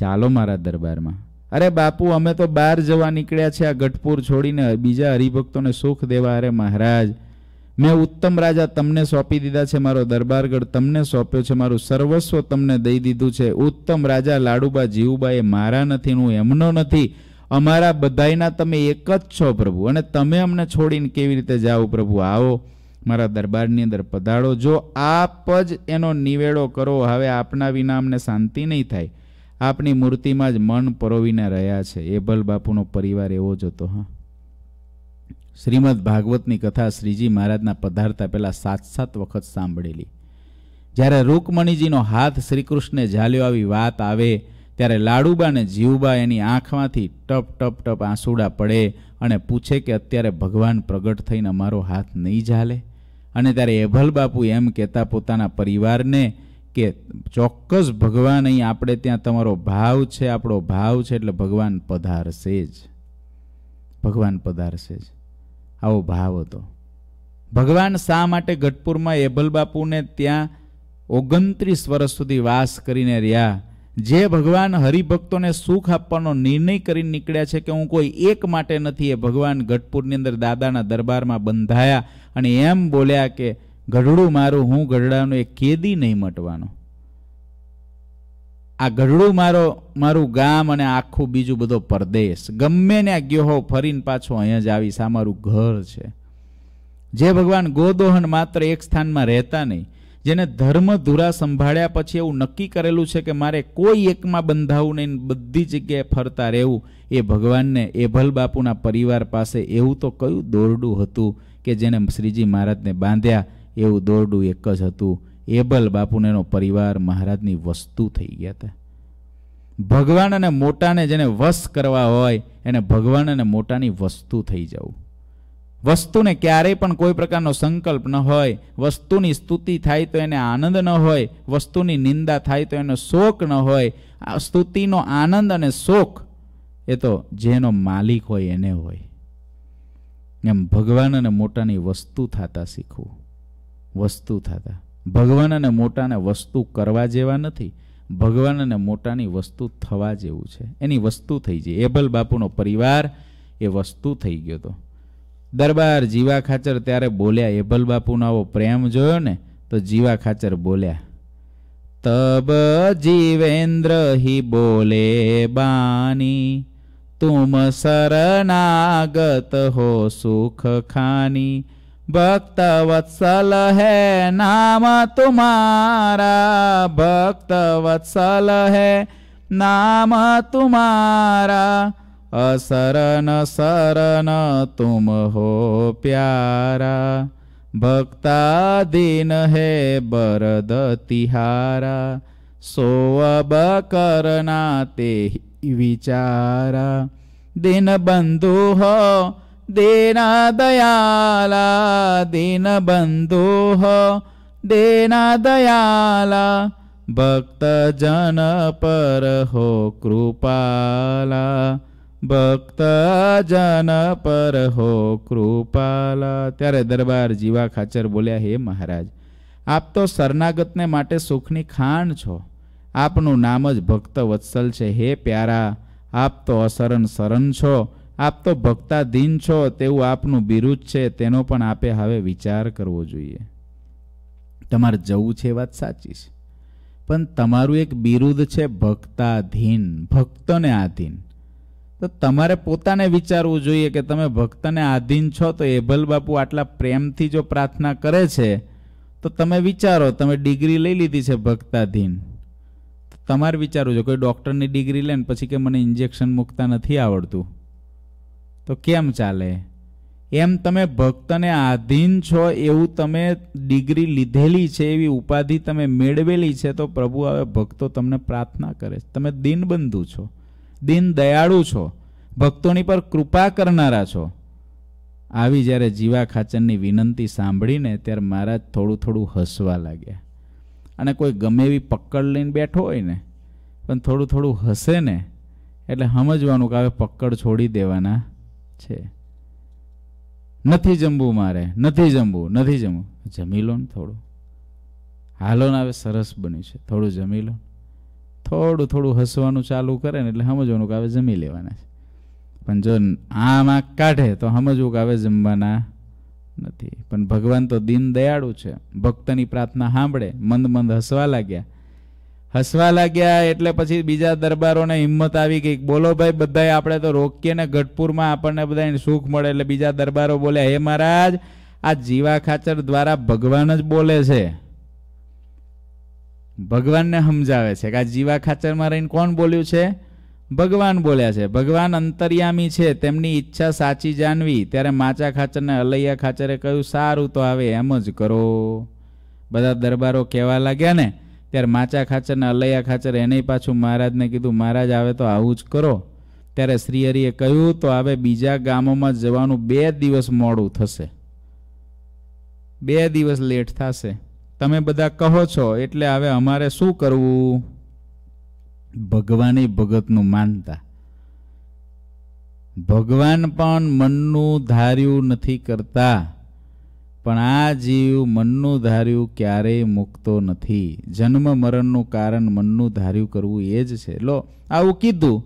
ચાલો મારા દરબારમાં અરે બાપુ અમે તો બહાર જવા નીકળ્યા છે આ ગઢપુર છોડીને બીજા હરિભક્તોને સુખ દેવા અરે મહારાજ મેં ઉત્તમ રાજા તમને સોંપી દીધા છે મારો દરબારગઢ તમને સોંપ્યો છે મારું સર્વસ્વ તમને દઈ દીધું છે ઉત્તમ રાજા લાડુબા જીવુબા એ મારા નથી હું એમનો નથી અમારા બધાયના તમે એક જ છો પ્રભુ અને તમે અમને છોડીને કેવી રીતે જાઓ પ્રભુ આવો મારા દરબારની અંદર પધાડો જો આપ જ એનો નિવેડો કરો હવે આપના વિના અમને શાંતિ નહીં થાય આપની મૂર્તિમાં જ મન પરોવીને રહ્યા છે એબલ બાપુનો પરિવાર એવો જ હતો હા શ્રીમદ ભાગવતની કથા શ્રીજી મહારાજના પધારતા પહેલાં સાત સાત વખત સાંભળેલી જ્યારે રૂકમણીજીનો હાથ શ્રીકૃષ્ણને ઝાલ્યો આવી વાત આવે ત્યારે લાડુબાને જીવબા એની આંખમાંથી ટપ ટપ ટપ આંસુડા પડે અને પૂછે કે અત્યારે ભગવાન પ્રગટ થઈને અમારો હાથ નહીં ઝાલે અને ત્યારે એભલ બાપુ એમ કહેતા પોતાના પરિવારને કે ચોક્કસ ભગવાન અહીં આપણે ત્યાં તમારો ભાવ છે આપણો ભાવ છે એટલે ભગવાન પધારશે જ ભગવાન પધારશે જ આવો ભાવ હતો ભગવાન શા માટે ગઢપુરમાં એબલ બાપુને ત્યાં ઓગણત્રીસ વર્ષ સુધી વાસ કરીને રહ્યા જે ભગવાન હરિભક્તોને સુખ આપવાનો નિર્ણય કરીને નીકળ્યા છે કે હું કોઈ એક માટે નથી એ ભગવાન ગઢપુરની અંદર દાદાના દરબારમાં બંધાયા અને એમ બોલ્યા કે ગઢડું મારું હું ગઢડાનો એ કેદી નહીં મટવાનો આ ગઢડું મારો મારું ગામ અને આખું બીજું બધો પરદેશ ગમે ને આ ગયો હોવ ફરીને પાછો અહીંયા જ આવીશ આ મારું ઘર છે જે ભગવાન ગોદોહન માત્ર એક સ્થાનમાં રહેતા નહીં જેને ધર્મ ધુરા સંભાળ્યા પછી એવું નક્કી કરેલું છે કે મારે કોઈ એકમાં બંધાવું નહીં બધી જગ્યાએ ફરતા રહેવું એ ભગવાનને એભલ બાપુના પરિવાર પાસે એવું તો કયું દોરડું હતું કે જેને શ્રીજી મહારાજને બાંધ્યા એવું દોરડું એક જ હતું એબલ બાપુને એનો પરિવાર મહારાજની વસ્તુ થઈ ગયા હતા ભગવાન અને મોટાને જેને વશ કરવા હોય એને ભગવાન અને મોટાની વસ્તુ થઈ જવું વસ્તુને ક્યારેય પણ કોઈ પ્રકારનો સંકલ્પ ન હોય વસ્તુની સ્તુતિ થાય તો એને આનંદ ન હોય વસ્તુની નિંદા થાય તો એનો શોક ન હોય આ સ્તુતિનો આનંદ અને શોક એ તો જેનો માલિક હોય એને હોય એમ ભગવાન અને મોટાની વસ્તુ થતા શીખવું વસ્તુ થતા ભગવાન અને મોટાને વસ્તુ કરવા જેવા નથી ભગવાન અને મોટાની વસ્તુ થવા જેવું છે એની વસ્તુ થઈ જાય એબલ બાપુનો પરિવાર એ વસ્તુ થઈ ગયો હતો દરબાર જીવા ખાચર ત્યારે બોલ્યા એબલ બાપુનો આવો પ્રેમ જોયો ને તો જીવા ખાચર બોલ્યા તબ જીવેન્દ્ર હિ બોલે બાની તુમ શરણાગત હો સુખ ખાની भक्त वत्सल है नाम तुम्हारा भक्त वत्सल है नाम तुम्हारा असरन सरन तुम हो प्यारा भक्ता दीन है बरद तिहारा सोअब करना ते विचारा दिन बंधु हो દેના ದೀನದಯಾಲ ದೀನಬಂಧು ದೀನದಯಾಲ ಭಕ್ತಜನ ಪರಹೋ ಕೃಪಾಲ ભક્તજન પર હો કૃપાલા ત્યારે દરબાર જીવા ખાચર બોલ્યા હે મહારાજ આપ તો શરણાગતને માટે સુખની ખાણ છો આપનું નામ જ ભક્ત વત્સલ છે હે પ્યારા આપ તો અસરણ શરણ છો આપ તો ભક્તાધીન છો તેવું આપનું બિરુદ છે તેનો પણ આપે હવે વિચાર કરવો જોઈએ તમારે જવું છે વાત સાચી છે પણ તમારું એક બિરુદ છે ભક્તાધીન ભક્તને આધીન તો તમારે પોતાને વિચારવું જોઈએ કે તમે ભક્તને આધીન છો તો એભલ બાપુ આટલા પ્રેમથી જો પ્રાર્થના કરે છે તો તમે વિચારો તમે ડિગ્રી લઈ લીધી છે ભક્તાધીન તમારે વિચારવું જોઈએ કોઈ ડૉક્ટરની ડિગ્રી લે ને પછી કે મને ઇન્જેક્શન મૂકતા નથી આવડતું તો કેમ ચાલે એમ તમે ભક્તને આધીન છો એવું તમે ડિગ્રી લીધેલી છે એવી ઉપાધિ તમે મેળવેલી છે તો પ્રભુ હવે ભક્તો તમને પ્રાર્થના કરે છે તમે દિનબંધુ છો દિન દયાળુ છો ભક્તોની પર કૃપા કરનારા છો આવી જ્યારે જીવા ખાચરની વિનંતી સાંભળીને ત્યારે મહારાજ થોડું થોડું હસવા લાગ્યા અને કોઈ ગમે એવી પકડ લઈને બેઠો હોય ને પણ થોડું થોડું હસે ને એટલે સમજવાનું કે હવે પકડ છોડી દેવાના છે નથી જમવું મારે નથી જમવું નથી જમવું જમી લો ને થોડું હાલો ને હવે સરસ બન્યું છે થોડું જમી લો થોડું થોડું હસવાનું ચાલુ કરે ને એટલે સમજવાનું કે હવે જમી લેવાના છે પણ જો આમ આ કાઢે તો સમજવું કે હવે જમવાના નથી પણ ભગવાન તો દીન દયાળુ છે ભક્તની પ્રાર્થના સાંભળે મંદ મંદ હસવા લાગ્યા હસવા લાગ્યા એટલે પછી બીજા દરબારોને હિંમત આવી ગઈ બોલો ભાઈ બધા આપણે તો રોકીએ ને ગઢપુરમાં આપણને બધાને સુખ મળે એટલે બીજા દરબારો બોલે હે મહારાજ આ જીવા ખાચર દ્વારા ભગવાન જ બોલે છે ભગવાનને સમજાવે છે કે આ જીવા ખાચરમાં રહીને કોણ બોલ્યું છે ભગવાન બોલ્યા છે ભગવાન અંતર્યામી છે તેમની ઈચ્છા સાચી જાણવી ત્યારે માચા ખાચરને અલૈયા ખાચરે કહ્યું સારું તો આવે એમ જ કરો બધા દરબારો કહેવા લાગ્યા ને ત્યારે માચા ખાચર ને અલૈયા ખાચર એને પાછું મહારાજને કીધું મહારાજ આવે તો આવું જ કરો ત્યારે શ્રીહરિએ કહ્યું તો હવે બીજા ગામોમાં જવાનું બે દિવસ મોડું થશે બે દિવસ લેટ થશે તમે બધા કહો છો એટલે હવે અમારે શું કરવું ભગવાને ભગતનું માનતા ભગવાન પણ મનનું ધાર્યું નથી કરતા પણ આ જીવ મનનું ધાર્યું ક્યારેય મૂકતો નથી જન્મ મરણનું કારણ મનનું ધાર્યું કરવું એ જ છે લો આવું કીધું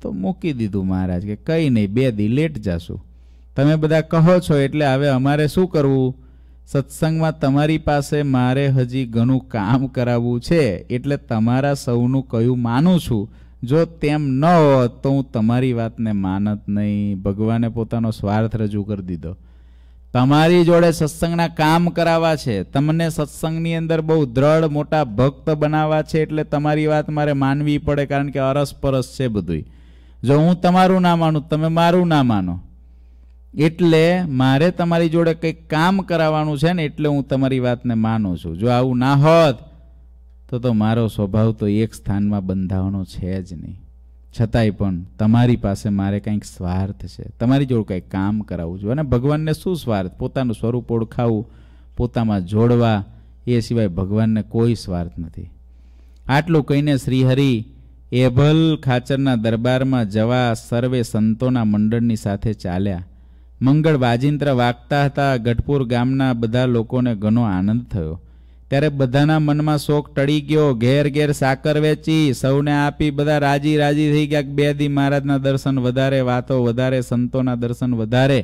તો મૂકી દીધું મહારાજ કે કંઈ નહીં બે દી લેટ જાશું તમે બધા કહો છો એટલે હવે અમારે શું કરવું સત્સંગમાં તમારી પાસે મારે હજી ઘણું કામ કરાવવું છે એટલે તમારા સૌનું કયું માનું છું જો તેમ ન હોત તો હું તમારી વાતને માનત નહીં ભગવાને પોતાનો સ્વાર્થ રજૂ કરી દીધો તમારી જોડે સત્સંગના કામ કરાવવા છે તમને સત્સંગની અંદર બહુ દ્રઢ મોટા ભક્ત બનાવવા છે એટલે તમારી વાત મારે માનવી પડે કારણ કે અરસપરસ છે બધું જો હું તમારું ના માનું તમે મારું ના માનો એટલે મારે તમારી જોડે કંઈક કામ કરાવવાનું છે ને એટલે હું તમારી વાતને માનું છું જો આવું ના હોત તો તો મારો સ્વભાવ તો એક સ્થાનમાં બંધાવાનો છે જ નહીં છતાંય પણ તમારી પાસે મારે કંઈક સ્વાર્થ છે તમારી જોડે કંઈક કામ કરાવવું જોઈએ અને ભગવાનને શું સ્વાર્થ પોતાનું સ્વરૂપ ઓળખાવું પોતામાં જોડવા એ સિવાય ભગવાનને કોઈ સ્વાર્થ નથી આટલું કહીને શ્રીહરિ એભલ ખાચરના દરબારમાં જવા સર્વે સંતોના મંડળની સાથે ચાલ્યા મંગળ વાજિંત્ર વાગતા હતા ગઢપુર ગામના બધા લોકોને ઘણો આનંદ થયો ત્યારે બધાના મનમાં શોખ ટળી ગયો ઘેર ઘેર સાકર વેચી સૌને આપી બધા રાજી રાજી થઈ ગયા બે દી મહારાજના દર્શન વધારે વાતો વધારે સંતોના દર્શન વધારે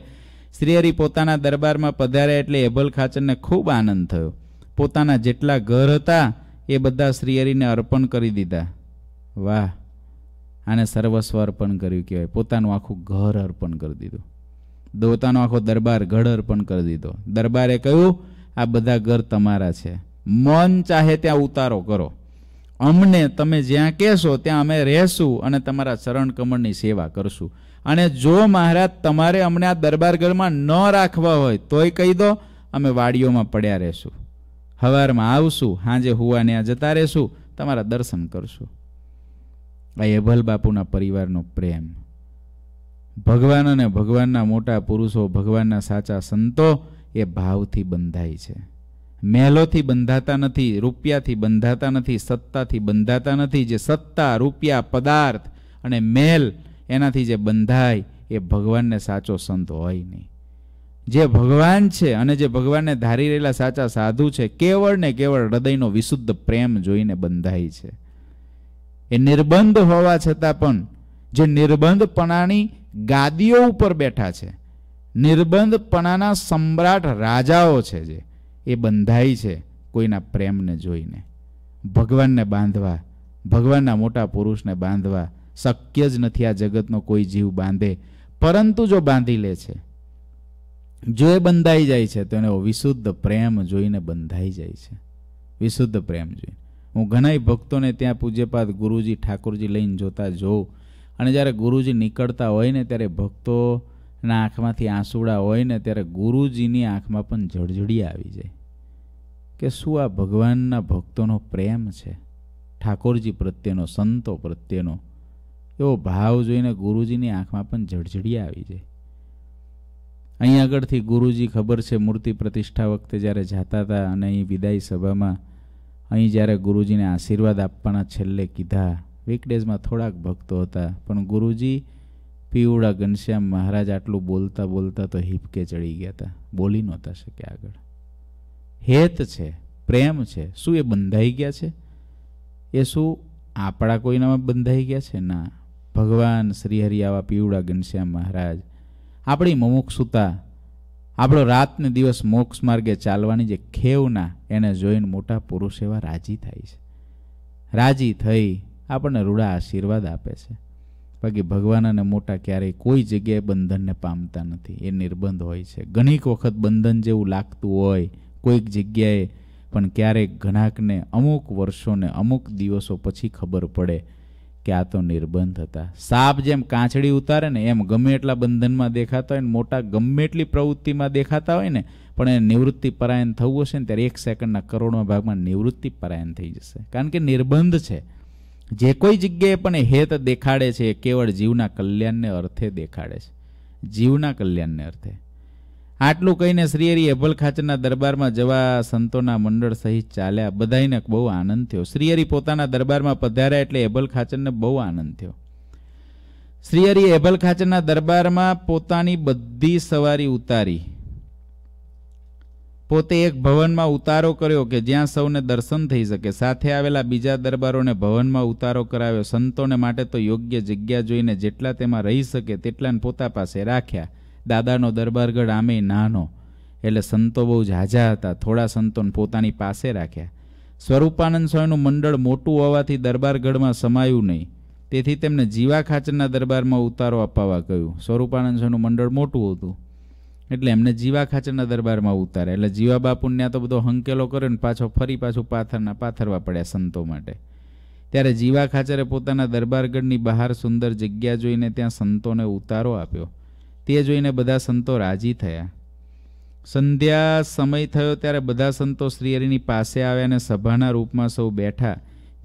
શ્રીહરિ પોતાના દરબારમાં પધાર્યા એટલે એભલ ખાચરને ખૂબ આનંદ થયો પોતાના જેટલા ઘર હતા એ બધા શ્રીહરીને અર્પણ કરી દીધા વાહ આને સર્વસ્વ અર્પણ કર્યું કહેવાય પોતાનું આખું ઘર અર્પણ કરી દીધું દોતાનો આખો દરબાર ઘડ અર્પણ કરી દીધો દરબારે કહ્યું આ બધા ઘર તમારા છે મન ચાહે ત્યાં ઉતારો કરો અમને તમે જ્યાં કહેશો ત્યાં અમે રહેશું અને તમારા શરણ કમળની સેવા કરશું અને જો મહારાજ તમારે અમને આ દરબારગઢમાં ન રાખવા હોય તોય કહી દો અમે વાડીઓમાં પડ્યા રહેશું હવારમાં આવશું સાંજે હુવા આ જતા રહેશું તમારા દર્શન કરશું આ એભલ બાપુના પરિવારનો પ્રેમ ભગવાન અને ભગવાનના મોટા પુરુષો ભગવાનના સાચા સંતો એ ભાવથી બંધાય છે મહેલોથી બંધાતા નથી રૂપિયાથી બંધાતા નથી સત્તાથી બંધાતા નથી જે સત્તા રૂપિયા પદાર્થ અને મેલ એનાથી જે બંધાય એ ભગવાનને સાચો સંત હોય નહીં જે ભગવાન છે અને જે ભગવાનને ધારી રહેલા સાચા સાધુ છે કેવળ ને કેવળ હૃદયનો વિશુદ્ધ પ્રેમ જોઈને બંધાય છે એ નિર્બંધ હોવા છતાં પણ જે નિર્બંધપણાની ગાદીઓ ઉપર બેઠા છે નિર્બંધપણાના સમ્રાટ રાજાઓ છે જે એ બંધાય છે કોઈના પ્રેમને જોઈને ભગવાનને બાંધવા ભગવાનના મોટા પુરુષને બાંધવા શક્ય જ નથી આ જગતનો કોઈ જીવ બાંધે પરંતુ જો બાંધી લે છે જો એ બંધાઈ જાય છે તો એને વિશુદ્ધ પ્રેમ જોઈને બંધાઈ જાય છે વિશુદ્ધ પ્રેમ જોઈને હું ઘણાય ભક્તોને ત્યાં પૂજ્યપાદ ગુરુજી ઠાકોરજી લઈને જોતા જોઉં અને જ્યારે ગુરુજી નીકળતા હોય ને ત્યારે ભક્તોના આંખમાંથી આંસુડા હોય ને ત્યારે ગુરુજીની આંખમાં પણ જળજળી આવી જાય કે શું આ ભગવાનના ભક્તોનો પ્રેમ છે ઠાકોરજી પ્રત્યેનો સંતો પ્રત્યેનો એવો ભાવ જોઈને ગુરુજીની આંખમાં પણ ઝડઝડી આવી જાય અહીં આગળથી ગુરુજી ખબર છે મૂર્તિ પ્રતિષ્ઠા વખતે જ્યારે જાતા હતા અને અહીં વિદાય સભામાં અહીં જ્યારે ગુરુજીને આશીર્વાદ આપવાના છેલ્લે કીધા વીકડેઝમાં થોડાક ભક્તો હતા પણ ગુરુજી પીવડા ઘનશ્યામ મહારાજ આટલું બોલતા બોલતા તો હિપકે ચડી ગયા હતા બોલી નહોતા શક્યા આગળ હેત છે પ્રેમ છે શું એ બંધાઈ ગયા છે એ શું આપણા કોઈનામાં બંધાઈ ગયા છે ના ભગવાન શ્રીહરિ આવા પીવડા ઘનશ્યામ મહારાજ આપણી મુમુક્ષુતા આપણો રાતને દિવસ મોક્ષ માર્ગે ચાલવાની જે ખેવના એને જોઈને મોટા પુરુષ એવા રાજી થાય છે રાજી થઈ આપણને રૂડા આશીર્વાદ આપે છે બાકી ભગવાન અને મોટા ક્યારેય કોઈ જગ્યાએ બંધનને પામતા નથી એ નિર્બંધ હોય છે ઘણીક વખત બંધન જેવું લાગતું હોય કોઈક જગ્યાએ પણ ક્યારેક ઘણાકને અમુક વર્ષોને અમુક દિવસો પછી ખબર પડે કે આ તો નિર્બંધ હતા સાપ જેમ કાંચડી ઉતારે ને એમ ગમે એટલા બંધનમાં દેખાતા હોય ને મોટા ગમે એટલી પ્રવૃત્તિમાં દેખાતા હોય ને પણ એ નિવૃત્તિ પરાયણ થવું હશે ને ત્યારે એક સેકન્ડના કરોડમાં ભાગમાં નિવૃત્તિ પરાયણ થઈ જશે કારણ કે નિર્બંધ છે જે કોઈ જગ્યાએ પણ હેત દેખાડે છે એ કેવળ જીવના કલ્યાણને અર્થે દેખાડે છે જીવના કલ્યાણને અર્થે આટલું કહીને શ્રીહરિએ અભલખાચરના દરબારમાં જવા સંતોના મંડળ સહિત ચાલ્યા બધાઈને બહુ આનંદ થયો શ્રીહરિ પોતાના દરબારમાં પધાર્યા એટલે અભલખાચરને બહુ આનંદ થયો શ્રીહરિએ અભલખાચરના દરબારમાં પોતાની બધી સવારી ઉતારી પોતે એક ભવનમાં ઉતારો કર્યો કે જ્યાં સૌને દર્શન થઈ શકે સાથે આવેલા બીજા દરબારોને ભવનમાં ઉતારો કરાવ્યો સંતોને માટે તો યોગ્ય જગ્યા જોઈને જેટલા તેમાં રહી શકે તેટલાને પોતા પાસે રાખ્યા દાદાનો દરબારગઢ આમેય નાનો એટલે સંતો બહુ ઝાઝા હતા થોડા સંતોને પોતાની પાસે રાખ્યા સ્વરૂપાનંદ સ્વામીનું મંડળ મોટું હોવાથી દરબારગઢમાં સમાયું નહીં તેથી તેમને જીવા ખાચરના દરબારમાં ઉતારો અપાવવા કહ્યું સ્વરૂપાનંદ સ્વામીનું મંડળ મોટું હતું એટલે એમને જીવા ખાચરના દરબારમાં ઉતારે એટલે જીવા બાપુને ત્યાં તો બધો હંકેલો કર્યો ને પાછો ફરી પાછો પાથરના પાથરવા પડ્યા સંતો માટે ત્યારે જીવા ખાચરે પોતાના દરબારગઢની બહાર સુંદર જગ્યા જોઈને ત્યાં સંતોને ઉતારો આપ્યો તે જોઈને બધા સંતો રાજી થયા સંધ્યા સમય થયો ત્યારે બધા સંતો શ્રીહરિની પાસે આવ્યા અને સભાના રૂપમાં સૌ બેઠા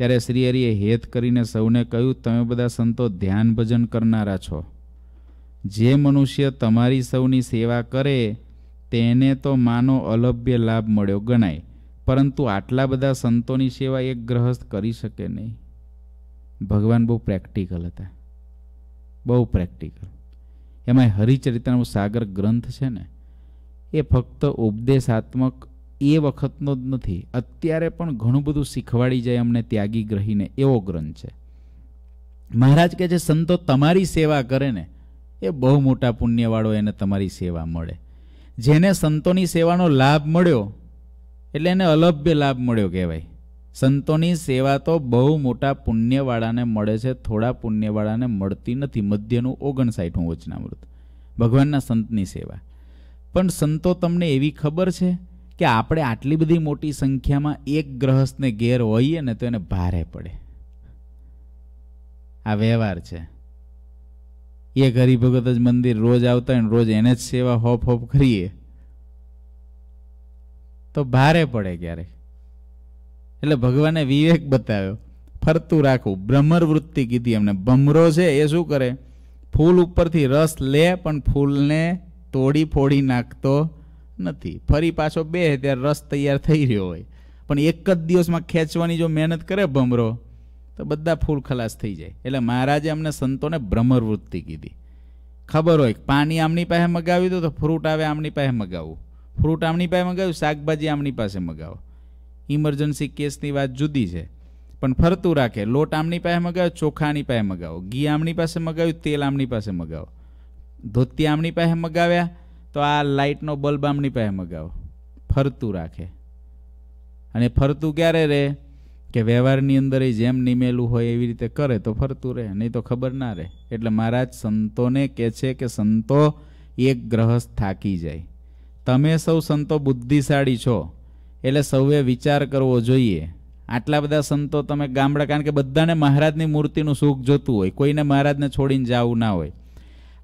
ત્યારે શ્રીહરિએ હેત કરીને સૌને કહ્યું તમે બધા સંતો ધ્યાન ભજન કરનારા છો જે મનુષ્ય તમારી સૌની સેવા કરે તેને તો માનો અલભ્ય લાભ મળ્યો ગણાય પરંતુ આટલા બધા સંતોની સેવા એક ગ્રહસ્થ કરી શકે નહીં ભગવાન બહુ પ્રેક્ટિકલ હતા બહુ પ્રેક્ટિકલ એમાં હરિચરિત્રનો સાગર ગ્રંથ છે ને એ ફક્ત ઉપદેશાત્મક એ વખતનો જ નથી અત્યારે પણ ઘણું બધું શીખવાડી જાય અમને ત્યાગી ગ્રહીને એવો ગ્રંથ છે મહારાજ કહે છે સંતો તમારી સેવા કરે ને એ બહુ મોટા પુણ્યવાળો એને તમારી સેવા મળે જેને સંતોની સેવાનો લાભ મળ્યો એટલે એને અલભ્ય લાભ મળ્યો કહેવાય સંતોની સેવા તો બહુ મોટા પુણ્યવાળાને મળે છે થોડા પુણ્યવાળાને મળતી નથી મધ્યનું ઓગણસાઠું વચનામૃત ભગવાનના સંતની સેવા પણ સંતો તમને એવી ખબર છે કે આપણે આટલી બધી મોટી સંખ્યામાં એક ગ્રહસ્થને ઘેર હોઈએ ને તો એને ભારે પડે આ વ્યવહાર છે એ ગરીભગત જ મંદિર રોજ આવતા હોય ને રોજ એને જ સેવા હોપ હોપ કરીએ તો ભારે પડે ક્યારેક એટલે ભગવાને વિવેક બતાવ્યો ફરતું રાખવું ભ્રમર વૃત્તિ કીધી એમને ભમરો છે એ શું કરે ફૂલ ઉપરથી રસ લે પણ ફૂલને તોડી ફોડી નાખતો નથી ફરી પાછો બે ત્યારે રસ તૈયાર થઈ રહ્યો હોય પણ એક જ દિવસમાં ખેંચવાની જો મહેનત કરે ભમરો તો બધા ફૂલ ખલાસ થઈ જાય એટલે મહારાજે અમને સંતોને ભ્રમર વૃત્તિ કીધી ખબર હોય પાણી આમની પાસે મગાવ્યું તો ફ્રૂટ આવે આમની પાસે મગાવવું ફ્રૂટ આમની પાસે મગાવ્યું શાકભાજી આમની પાસે મગાવો ઇમરજન્સી કેસની વાત જુદી છે પણ ફરતું રાખે લોટ આમની પાસે મગાવો ચોખાની પાસે મગાવો ઘી આમની પાસે મગાવ્યું તેલ આમની પાસે મગાવો ધોતી આમની પાસે મગાવ્યા તો આ લાઇટનો બલ્બ આમની પાસે મગાવો ફરતું રાખે અને ફરતું ક્યારે રહે કે વ્યવહારની અંદર જેમ નિમેલું હોય એવી રીતે કરે તો ફરતું રહે નહીં તો ખબર ના રહે એટલે મહારાજ સંતોને કહે છે કે સંતો એક ગ્રહસ્થ થાકી જાય તમે સૌ સંતો બુદ્ધિશાળી છો એટલે સૌએ વિચાર કરવો જોઈએ આટલા બધા સંતો તમે ગામડા કારણ કે બધાને મહારાજની મૂર્તિનું સુખ જોતું હોય કોઈને મહારાજને છોડીને જવું ના હોય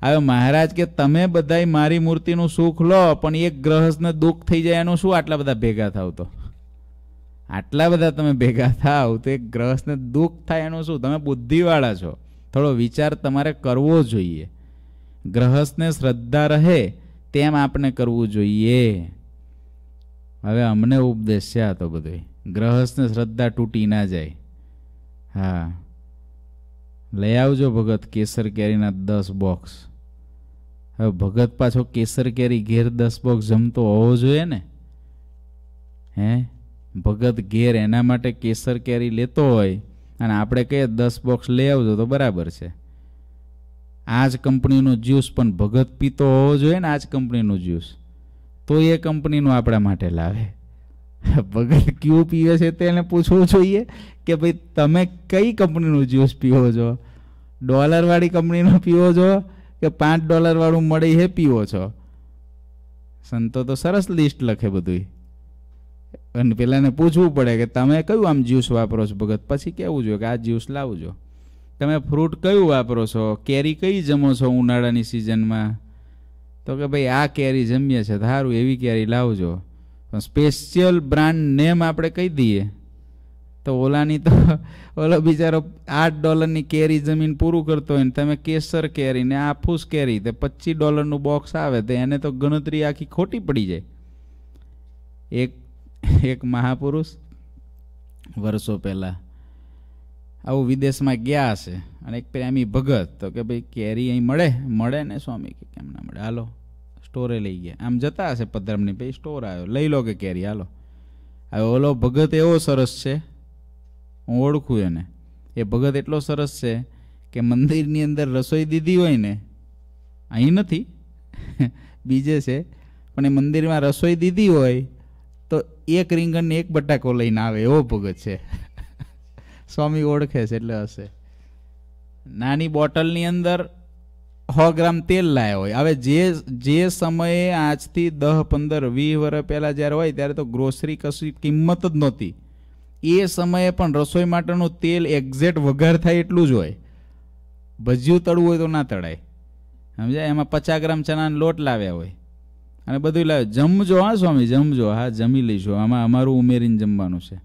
હવે મહારાજ કે તમે બધાય મારી મૂર્તિનું સુખ લો પણ એક ગ્રહસ્થને દુઃખ થઈ જાય એનું શું આટલા બધા ભેગા થાવ તો આટલા બધા તમે ભેગા થાવ તો એક ગ્રહસ્થને દુઃખ થાય એનું શું તમે બુદ્ધિવાળા છો થોડો વિચાર તમારે કરવો જોઈએ ગ્રહસ્થને શ્રદ્ધા રહે તેમ આપણે કરવું જોઈએ હવે અમને ઉપદેશ છે આ તો બધો ગ્રહસ્થને શ્રદ્ધા તૂટી ના જાય હા લઈ આવજો ભગત કેસર કેરીના દસ બોક્સ હવે ભગત પાછો કેસર કેરી ઘેર દસ બોક્સ જમતો હોવો જોઈએ ને હે ભગત ઘેર એના માટે કેસર કેરી લેતો હોય અને આપણે કહીએ દસ બોક્સ લઈ આવજો તો બરાબર છે આ જ કંપનીનો જ્યુસ પણ ભગત પીતો હોવો જોઈએ ને આ જ કંપનીનું જ્યુસ તો એ કંપનીનું આપણા માટે લાવે વગર ક્યુ પીવે છે તેને પૂછવું જોઈએ કે ભાઈ તમે કઈ કંપનીનું જ્યુસ પીવો છો ડોલરવાળી કંપનીનું પીવો છો કે પાંચ ડોલરવાળું મળે એ પીવો છો સંતો તો સરસ લિસ્ટ લખે બધું અને પેલાને પૂછવું પડે કે તમે કયું આમ જ્યુસ વાપરો છો ભગત પછી કહેવું જોઈએ કે આ જ્યુસ લાવજો તમે ફ્રૂટ કયું વાપરો છો કેરી કઈ જમો છો ઉનાળાની સિઝનમાં તો કે ભાઈ આ કેરી જમીએ છે સારું એવી કેરી લાવજો પણ સ્પેશિયલ બ્રાન્ડ નેમ આપણે કહી દઈએ તો ઓલાની તો ઓલો બિચારો આઠ ડોલરની કેરી જમીન પૂરું કરતો હોય ને તમે કેસર કેરી ને આફૂસ કેરી તે પચીસ ડોલરનું બોક્સ આવે તો એને તો ગણતરી આખી ખોટી પડી જાય એક એક મહાપુરુષ વર્ષો પહેલાં આવું વિદેશમાં ગયા હશે અને એક પ્રેમી ભગત તો કે ભાઈ કેરી અહીં મળે મળે ને સ્વામી કે કેમ ના મળે હાલો સ્ટોરે લઈ ગયા આમ જતા હશે પધરામણી પછી સ્ટોર આવ્યો લઈ લો કે કેરી હાલો હવે ઓલો ભગત એવો સરસ છે હું ઓળખું એને એ ભગત એટલો સરસ છે કે મંદિરની અંદર રસોઈ દીધી હોય ને અહીં નથી બીજે છે પણ એ મંદિરમાં રસોઈ દીધી હોય તો એક રીંગણને એક બટાકો લઈને આવે એવો ભગત છે [LAUGHS] સ્વામી ઓળખે છે એટલે હશે નાની બોટલની અંદર સો ગ્રામ તેલ લાવ્યા હોય હવે જે જે સમયે આજથી દહ પંદર વીસ વર્ષ પહેલાં જ્યારે હોય ત્યારે તો ગ્રોસરી કશી કિંમત જ નહોતી એ સમયે પણ રસોઈ માટેનું તેલ એક્ઝેક્ટ વઘાર થાય એટલું જ હોય ભજીયું તળવું હોય તો ના તળાય સમજાય એમાં પચાસ ગ્રામ ચણાનો લોટ લાવ્યા હોય અને બધું લાવ્યું જમજો હા સ્વામી જમજો હા જમી લઈશું આમાં અમારું ઉમેરીને જમવાનું છે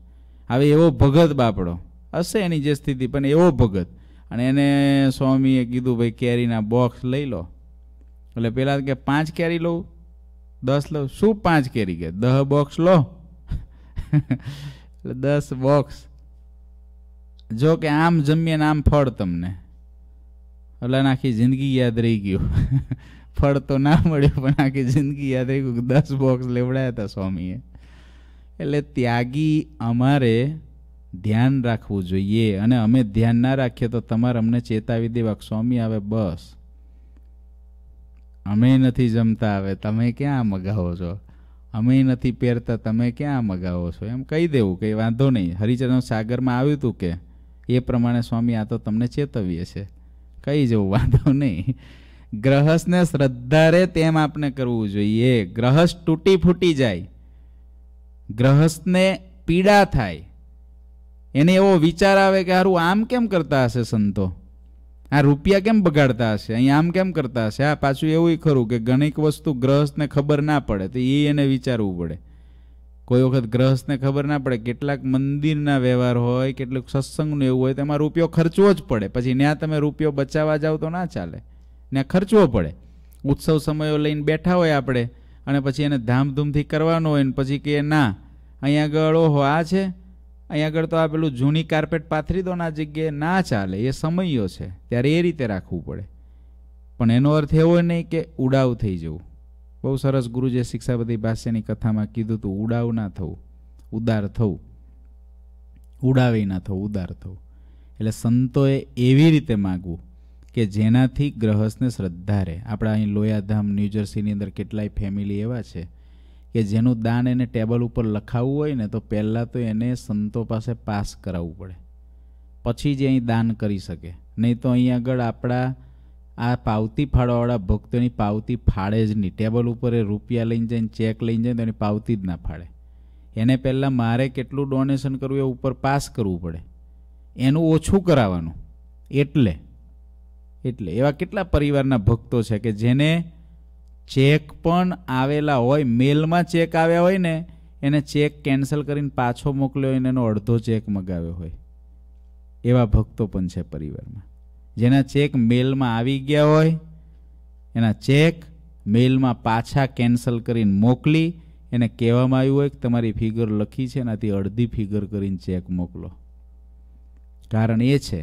હવે એવો ભગત બાપડો હશે એની જે સ્થિતિ પણ એવો ભગત અને એને સ્વામીએ કીધું ભાઈ કેરીના બોક્સ લઈ લો એટલે પહેલાં કે પાંચ કેરી લઉં દસ લઉં શું પાંચ કેરી કે દહ બોક્સ લો એટલે દસ બોક્સ જો કે આમ જમીએ ને આમ ફળ તમને એટલે આખી જિંદગી યાદ રહી ગયું [LAUGHS] ફળ તો ના મળ્યું પણ આખી જિંદગી યાદ રહી ગયું દસ બોક્સ લેવડાયા હતા સ્વામીએ એટલે ત્યાગી અમારે ધ્યાન રાખવું જોઈએ અને અમે ધ્યાન ના રાખીએ તો તમારે અમને ચેતાવી દેવા સ્વામી આવે બસ અમે નથી જમતા આવે તમે ક્યાં મગાવો છો અમે નથી પહેરતા તમે ક્યાં મગાવો છો એમ કહી દેવું કંઈ વાંધો નહીં હરિચરણ સાગરમાં આવ્યું હતું કે એ પ્રમાણે સ્વામી આ તો તમને ચેતવીએ છે કહી જવું વાંધો નહીં ગ્રહસ્થને શ્રદ્ધા રે તેમ આપણે કરવું જોઈએ ગ્રહસ્થ તૂટી ફૂટી જાય ગ્રહસ્થને પીડા થાય એને એવો વિચાર આવે કે હારું આમ કેમ કરતા હશે સંતો આ રૂપિયા કેમ બગાડતા હશે અહીં આમ કેમ કરતા હશે આ પાછું એવું ખરું કે ગણિક વસ્તુ ગ્રહસ્થને ખબર ના પડે તો એ એને વિચારવું પડે કોઈ વખત ગ્રહસ્થને ખબર ના પડે કેટલાક મંદિરના વ્યવહાર હોય કેટલુંક સત્સંગનું એવું હોય તેમાં રૂપિયો ખર્ચવો જ પડે પછી ત્યાં તમે રૂપિયો બચાવવા જાઓ તો ના ચાલે ત્યાં ખર્ચવો પડે ઉત્સવ સમયો લઈને બેઠા હોય આપણે અને પછી એને ધામધૂમથી કરવાનો હોય ને પછી કે ના અહીંયા આગળ ઓહો આ છે અહીં આગળ તો આ પેલું જૂની કાર્પેટ પાથરી દો ને જગ્યાએ ના ચાલે એ સમયો છે ત્યારે એ રીતે રાખવું પડે પણ એનો અર્થ એવો નહીં કે ઉડાવ થઈ જવું બહુ સરસ ગુરુજે શિક્ષાપતિ ભાષ્યની કથામાં કીધું તું ઉડાવ ના થવું ઉદાર થવું ઉડાવી ના થવું ઉદાર થવું એટલે સંતોએ એવી રીતે માગવું કે જેનાથી ગ્રહસ્થને શ્રદ્ધા રહે આપણા અહીં લોયાધામ ન્યૂજર્સીની અંદર કેટલાય ફેમિલી એવા છે કે જેનું દાન એને ટેબલ ઉપર લખાવવું હોય ને તો પહેલાં તો એને સંતો પાસે પાસ કરાવવું પડે પછી જ અહીં દાન કરી શકે નહીં તો અહીં આગળ આપણા આ પાવતી ફાળવાવાળા ભક્તોની પાવતી ફાળે જ નહીં ટેબલ ઉપર એ રૂપિયા લઈને જઈને ચેક લઈને જાય તો એની પાવતી જ ના ફાડે એને પહેલાં મારે કેટલું ડોનેશન કરવું એ ઉપર પાસ કરવું પડે એનું ઓછું કરાવવાનું એટલે એટલે એવા કેટલા પરિવારના ભક્તો છે કે જેને ચેક પણ આવેલા હોય મેલમાં ચેક આવ્યા હોય ને એને ચેક કેન્સલ કરીને પાછો મોકલ્યો હોય એનો અડધો ચેક મગાવ્યો હોય એવા ભક્તો પણ છે પરિવારમાં જેના ચેક મેલમાં આવી ગયા હોય એના ચેક મેલમાં પાછા કેન્સલ કરીને મોકલી એને કહેવામાં આવ્યું હોય કે તમારી ફિગર લખી છે એનાથી અડધી ફિગર કરીને ચેક મોકલો કારણ એ છે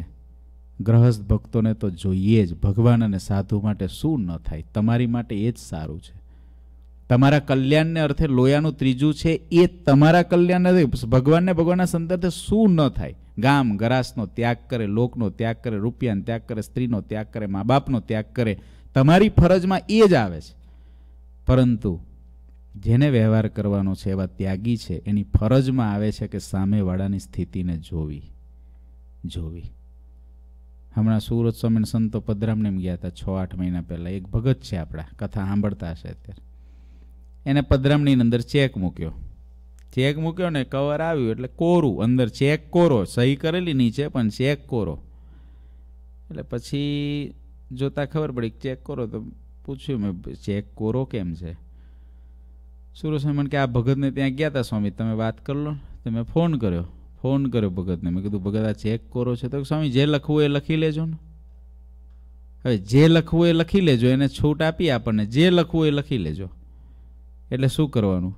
ગ્રહસ્થ ભક્તોને તો જોઈએ જ ભગવાન અને સાધુ માટે શું ન થાય તમારી માટે એ જ સારું છે તમારા કલ્યાણને અર્થે લોયાનું ત્રીજું છે એ તમારા કલ્યાણ નથી ભગવાનને ભગવાનના સંદર્ભે શું ન થાય ગામ ગરાસનો ત્યાગ કરે લોકનો ત્યાગ કરે રૂપિયાનો ત્યાગ કરે સ્ત્રીનો ત્યાગ કરે મા બાપનો ત્યાગ કરે તમારી ફરજમાં એ જ આવે છે પરંતુ જેને વ્યવહાર કરવાનો છે એવા ત્યાગી છે એની ફરજમાં આવે છે કે સામેવાળાની સ્થિતિને જોવી જોવી હમણાં સુરત સ્વામી સંતો પધરામણીમ ગયા હતા છ આઠ મહિના પહેલાં એક ભગત છે આપણા કથા સાંભળતા હશે અત્યારે એને પદરામની અંદર ચેક મૂક્યો ચેક મૂક્યો ને કવર આવ્યું એટલે કોરું અંદર ચેક કોરો સહી કરેલી નીચે પણ ચેક કોરો એટલે પછી જોતાં ખબર પડી ચેક કોરો તો પૂછ્યું મેં ચેક કોરો કેમ છે સુરત સુરસ્વામી કે આ ભગતને ત્યાં ગયા હતા સ્વામી તમે વાત કરી લો તો મેં ફોન કર્યો ફોન કર્યો ભગતને મેં કીધું ભગત આ ચેક કરો છે તો સ્વામી જે લખવું એ લખી લેજો ને હવે જે લખવું એ લખી લેજો એને છૂટ આપી આપણને જે લખવું એ લખી લેજો એટલે શું કરવાનું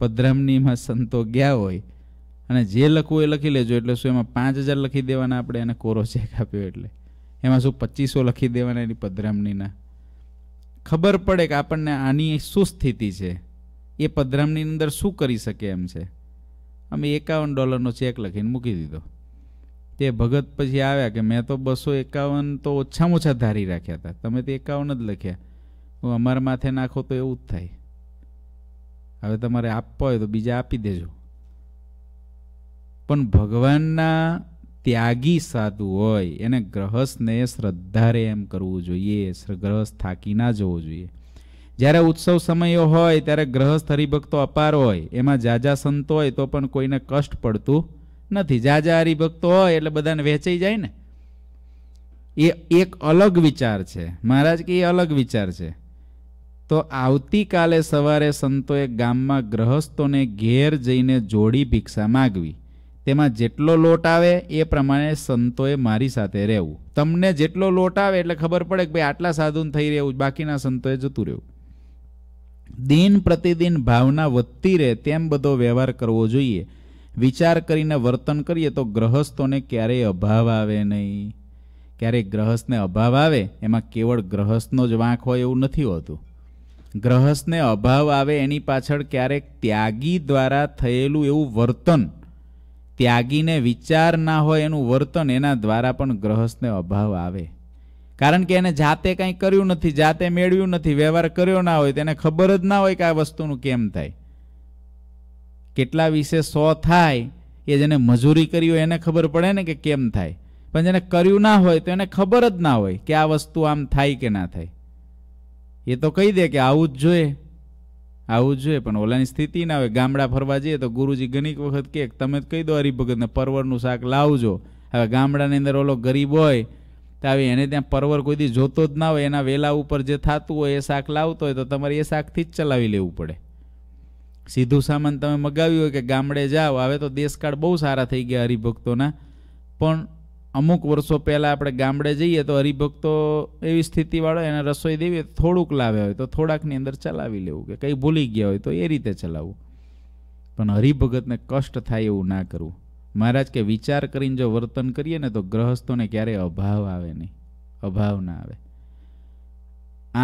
પધરામણીમાં સંતો ગયા હોય અને જે લખવું એ લખી લેજો એટલે શું એમાં પાંચ હજાર લખી દેવાના આપણે એને કોરો ચેક આપ્યો એટલે એમાં શું પચીસો લખી દેવાના એની પધરામણીના ખબર પડે કે આપણને આની શું સ્થિતિ છે એ પધરામણીની અંદર શું કરી શકે એમ છે અમે એકાવન ડોલરનો ચેક લખીને મૂકી દીધો તે ભગત પછી આવ્યા કે મેં તો બસો એકાવન તો ઓછામાં ઓછા ધારી રાખ્યા હતા તમે તો એકાવન જ લખ્યા હું અમારા માથે નાખો તો એવું જ થાય હવે તમારે આપવા હોય તો બીજા આપી દેજો પણ ભગવાનના ત્યાગી સાધુ હોય એને ગ્રહસ્થને શ્રદ્ધા રે એમ કરવું જોઈએ ગ્રહસ્થ થાકી ના જવો જોઈએ જ્યારે ઉત્સવ સમયો હોય ત્યારે ગ્રહસ્થ હરિભક્તો અપાર હોય એમાં જાજા સંતો હોય તો પણ કોઈને કષ્ટ પડતું નથી જાજા હરિભક્તો હોય એટલે બધાને વેચાઈ જાય ને એ એક અલગ વિચાર છે મહારાજ કે એ અલગ વિચાર છે તો આવતીકાલે સવારે સંતોએ ગામમાં ગ્રહસ્થોને ઘેર જઈને જોડી ભિક્ષા માગવી તેમાં જેટલો લોટ આવે એ પ્રમાણે સંતોએ મારી સાથે રહેવું તમને જેટલો લોટ આવે એટલે ખબર પડે કે ભાઈ આટલા સાધુને થઈ રહેવું બાકીના સંતોએ જતું રહેવું દિન પ્રતિદિન ભાવના વધતી રહે તેમ બધો વ્યવહાર કરવો જોઈએ વિચાર કરીને વર્તન કરીએ તો ગ્રહસ્થોને ક્યારેય અભાવ આવે નહીં ક્યારેય ગ્રહસ્થને અભાવ આવે એમાં કેવળ ગ્રહસ્થનો જ વાંક હોય એવું નથી હોતું ગ્રહસ્થને અભાવ આવે એની પાછળ ક્યારેક ત્યાગી દ્વારા થયેલું એવું વર્તન ત્યાગીને વિચાર ના હોય એનું વર્તન એના દ્વારા પણ ગ્રહસ્થને અભાવ આવે કારણ કે એને જાતે કંઈ કર્યું નથી જાતે મેળવ્યું નથી વ્યવહાર કર્યો ના હોય તેને ખબર જ ના હોય કે આ વસ્તુનું કેમ થાય કેટલા વિશે સો થાય એ જેને મજૂરી કરી હોય એને ખબર પડે ને કે કેમ થાય પણ જેને કર્યું ના હોય તો એને ખબર જ ના હોય કે આ વસ્તુ આમ થાય કે ના થાય એ તો કહી દે કે આવું જ જોઈએ આવું જ જોઈએ પણ ઓલાની સ્થિતિ ના હોય ગામડા ફરવા જઈએ તો ગુરુજી ઘણીક વખત કે તમે જ કહી દો હરિભગતને પરવરનું શાક લાવજો હવે ગામડાની અંદર ઓલો ગરીબ હોય આવે એને ત્યાં પરવર કોઈ દી જોતો જ ના હોય એના વેલા ઉપર જે થતું હોય એ શાક લાવતો હોય તો તમારે એ શાકથી જ ચલાવી લેવું પડે સીધું સામાન તમે મગાવ્યું હોય કે ગામડે જાઓ હવે તો દેશકાળ બહુ સારા થઈ ગયા હરિભક્તોના પણ અમુક વર્ષો પહેલાં આપણે ગામડે જઈએ તો હરિભક્તો એવી સ્થિતિવાળો એને રસોઈ દેવી થોડુંક લાવ્યા હોય તો થોડાકની અંદર ચલાવી લેવું કે કંઈ ભૂલી ગયા હોય તો એ રીતે ચલાવવું પણ હરિભગતને કષ્ટ થાય એવું ના કરવું મહારાજ કે વિચાર કરીને જો વર્તન કરીએ ને તો ગ્રહસ્થોને ક્યારેય અભાવ આવે નહીં અભાવ ના આવે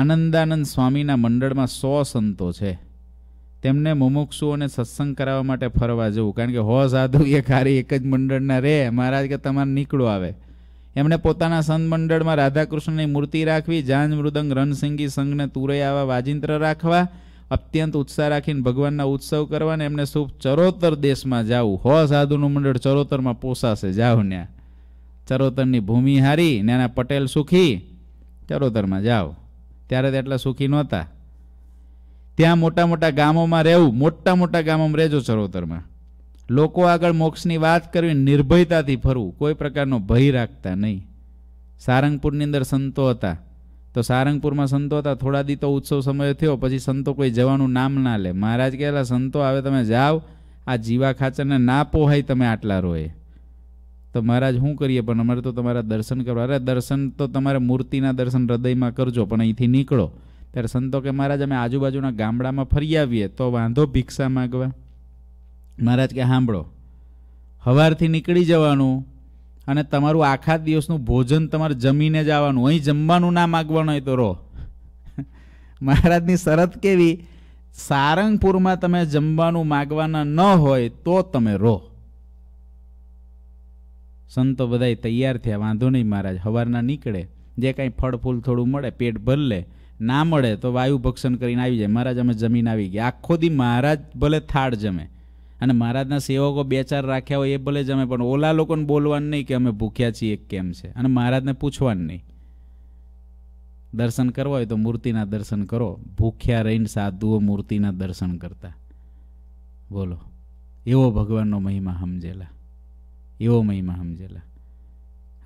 આનંદાનંદ સ્વામીના મંડળમાં સો સંતો છે તેમને મુમુક્ષુઓને સત્સંગ કરાવવા માટે ફરવા જવું કારણ કે હો સાધુ એ ખારી એક જ મંડળના રહે મહારાજ કે તમારે નીકળો આવે એમણે પોતાના સંત મંડળમાં રાધાકૃષ્ણની મૂર્તિ રાખવી જાંજ મૃદંગ રણસિંગી સંઘને તુરૈયાવા વાજિંત્ર રાખવા અત્યંત ઉત્સાહ રાખીને ભગવાનના ઉત્સવ કરવાને એમને શુભ ચરોતર દેશમાં જાવું હો સાધુનું મંડળ ચરોતરમાં પોસાશે જાઓ ન્યા ચરોતરની ભૂમિ હારી નેના પટેલ સુખી ચરોતરમાં જાઓ ત્યારે તો એટલા સુખી નહોતા ત્યાં મોટા મોટા ગામોમાં રહેવું મોટા મોટા ગામોમાં રહેજો ચરોતરમાં લોકો આગળ મોક્ષની વાત કરવી નિર્ભયતાથી ફરવું કોઈ પ્રકારનો ભય રાખતા નહીં સારંગપુરની અંદર સંતો હતા તો સારંગપુરમાં સંતો હતા થોડા દી તો ઉત્સવ સમય થયો પછી સંતો કોઈ જવાનું નામ ના લે મહારાજ કહેલા સંતો આવે તમે જાઓ આ જીવા ખાચરને ના પોહાય તમે આટલા રોએ તો મહારાજ શું કરીએ પણ અમારે તો તમારા દર્શન કરવા અરે દર્શન તો તમારે મૂર્તિના દર્શન હૃદયમાં કરજો પણ અહીંથી નીકળો ત્યારે સંતો કે મહારાજ અમે આજુબાજુના ગામડામાં ફરી આવીએ તો વાંધો ભિક્ષા માગવા મહારાજ કે સાંભળો હવારથી નીકળી જવાનું અને તમારું આખા દિવસનું ભોજન તમારે જમીને જ આવવાનું અહીં જમવાનું ના માગવાનું હોય તો રો [LAUGHS] મહારાજની શરત કેવી સારંગપુરમાં તમે જમવાનું માગવાના ન હોય તો તમે રો સંતો બધા તૈયાર થયા વાંધો નહીં મહારાજ હવારના નીકળે જે કાંઈ ફળ ફૂલ થોડું મળે પેટ ભરી ના મળે તો વાયુ ભક્ષણ કરીને આવી જાય મહારાજ અમે જમીન આવી ગયા આખો દી મહારાજ ભલે થાળ જમે અને મહારાજના સેવકો બે ચાર રાખ્યા હોય એ ભલે જમે પણ ઓલા લોકોને બોલવાનું નહીં કે અમે ભૂખ્યા છીએ કેમ છે અને મહારાજને પૂછવાનું નહીં દર્શન કરવા હોય તો મૂર્તિના દર્શન કરો ભૂખ્યા રહીને સાધુઓ મૂર્તિના દર્શન કરતા બોલો એવો ભગવાનનો મહિમા સમજેલા એવો મહિમા સમજેલા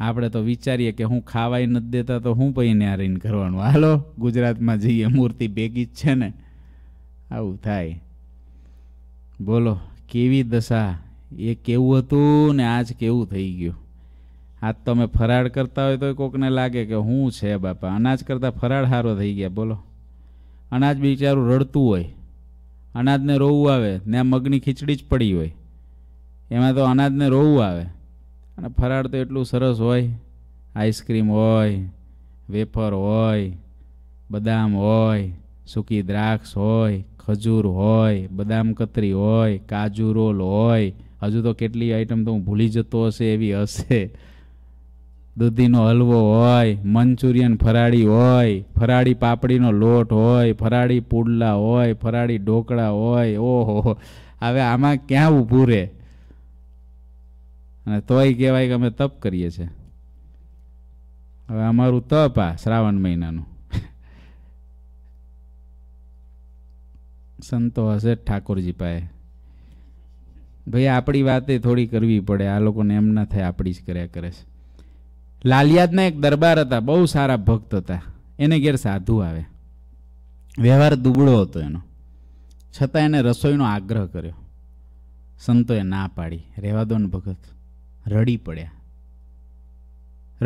આપણે તો વિચારીએ કે હું ખાવાય નથી દેતા તો હું પછી ત્યાં રહીને કરવાનું હાલો ગુજરાતમાં જઈએ મૂર્તિ ભેગી જ છે ને આવું થાય બોલો કેવી દશા એ કેવું હતું ને આજ કેવું થઈ ગયું આજ તમે ફરાળ કરતા હોય તો કોકને લાગે કે હું છે બાપા અનાજ કરતાં ફરાળ સારો થઈ ગયા બોલો અનાજ બિચારું રડતું હોય અનાજને રોવું આવે ને મગની ખીચડી જ પડી હોય એમાં તો અનાજને રોવું આવે અને ફરાળ તો એટલું સરસ હોય આઈસ્ક્રીમ હોય વેફર હોય બદામ હોય સૂકી દ્રાક્ષ હોય ખજૂર હોય બદામ કતરી હોય કાજુ રોલ હોય હજુ તો કેટલી આઈટમ તો હું ભૂલી જતો હશે એવી હશે દૂધીનો હલવો હોય મંચુરિયન ફરાળી હોય ફરાળી પાપડીનો લોટ હોય ફરાળી પુડલા હોય ફરાળી ઢોકળા હોય ઓહો હવે આમાં ક્યાં ઊભું રહે અને તોય કહેવાય કે અમે તપ કરીએ છીએ હવે અમારું તપ આ શ્રાવણ મહિનાનું સંતો હશે ઠાકોરજી પાસે ભાઈ આપણી વાતે થોડી કરવી પડે આ લોકોને એમ ના થાય આપણી જ કર્યા કરે છે લાલિયાદના એક દરબાર હતા બહુ સારા ભક્ત હતા એને ઘેર સાધુ આવે વ્યવહાર દુબળો હતો એનો છતાં એને રસોઈનો આગ્રહ કર્યો સંતોએ ના પાડી રહેવા દો ને ભગત રડી પડ્યા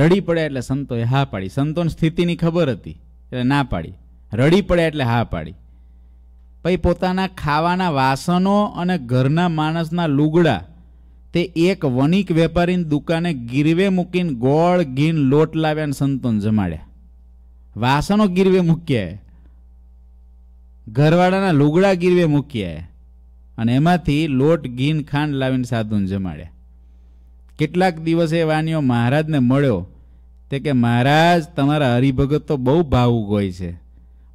રડી પડ્યા એટલે સંતોએ હા પાડી સંતોની સ્થિતિની ખબર હતી એટલે ના પાડી રડી પડ્યા એટલે હા પાડી પછી પોતાના ખાવાના વાસણો અને ઘરના માણસના લુગડા તે એક વણિક વેપારીની દુકાને ગીરવે મૂકીને ગોળ ઘીન લોટ લાવ્યા સંતોન જમાડ્યા વાસણો ગીરવે મૂક્યા ઘરવાળાના લુગડા ગીરવે મૂક્યા અને એમાંથી લોટ ઘીન ખાંડ લાવીને સાધુને જમાડ્યા કેટલાક દિવસે વાનીઓ મહારાજને મળ્યો તે કે મહારાજ તમારા હરિભગત તો બહુ ભાવુક હોય છે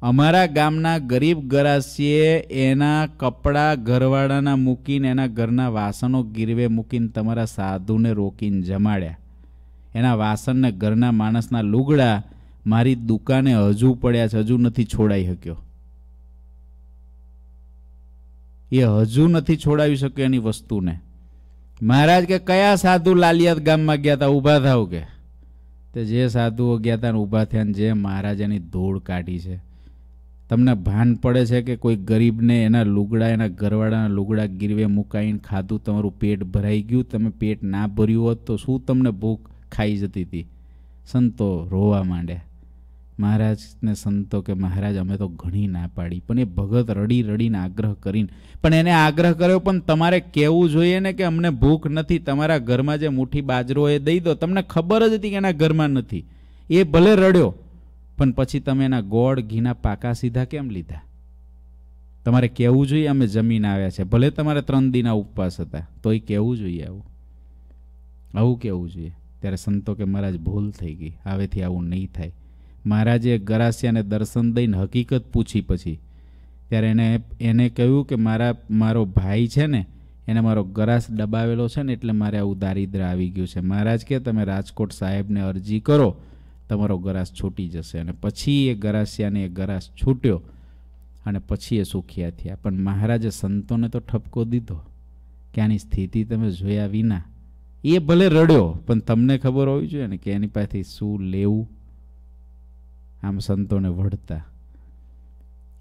અમારા ગામના ગરીબ ગરાસીએ એના કપડાં ઘરવાળાના મૂકીને એના ઘરના વાસણો ગીરવે મૂકીને તમારા સાધુને રોકીને જમાડ્યા એના વાસણને ઘરના માણસના લુગડા મારી દુકાને હજુ પડ્યા છે હજુ નથી છોડાઈ શક્યો એ હજુ નથી છોડાવી શક્યો એની વસ્તુને મહારાજ કે કયા સાધુ લાલિયાત ગામમાં ગયા હતા ઊભા થાવ કે તે જે સાધુઓ ગયા હતા ઊભા થયા જે મહારાજાની ધૂળ કાઢી છે તમને ભાન પડે છે કે કોઈ ગરીબને એના લુગડા એના ઘરવાળાના લુગડા ગીરવે મુકાઈને ખાધું તમારું પેટ ભરાઈ ગયું તમે પેટ ના ભર્યું હોત તો શું તમને ભૂખ ખાઈ જતી હતી સંતો રોવા માંડ્યા મહારાજને સંતો કે મહારાજ અમે તો ઘણી ના પાડી પણ એ ભગત રડી રડીને આગ્રહ કરીને પણ એને આગ્રહ કર્યો પણ તમારે કહેવું જોઈએ ને કે અમને ભૂખ નથી તમારા ઘરમાં જે મુઠ્ઠી બાજરો એ દઈ દો તમને ખબર જ હતી કે એના ઘરમાં નથી એ ભલે રડ્યો પણ પછી તમે એના ગોળ ઘીના પાકા સીધા કેમ લીધા તમારે કહેવું જોઈએ અમે જમીન આવ્યા છે ભલે તમારે ત્રણ દિના ઉપવાસ હતા તોય કહેવું જોઈએ આવું આવું કહેવું જોઈએ ત્યારે સંતો કે મહારાજ ભૂલ થઈ ગઈ હવેથી આવું નહીં થાય મહારાજે ગરાસિયાને દર્શન દઈને હકીકત પૂછી પછી ત્યારે એને એને કહ્યું કે મારા મારો ભાઈ છે ને એને મારો ગરાસ દબાવેલો છે ને એટલે મારે આવું દારિદ્ર આવી ગયું છે મહારાજ કે તમે રાજકોટ સાહેબને અરજી કરો તમારો ગરાસ છૂટી જશે અને પછી એ ગરાસિયાને એ ગરાસ છૂટ્યો અને પછી એ સુખિયા થયા પણ મહારાજે સંતોને તો ઠપકો દીધો કે આની સ્થિતિ તમે જોયા વિના એ ભલે રડ્યો પણ તમને ખબર હોવી જોઈએ ને કે એની પાસેથી શું લેવું આમ સંતોને વઢતા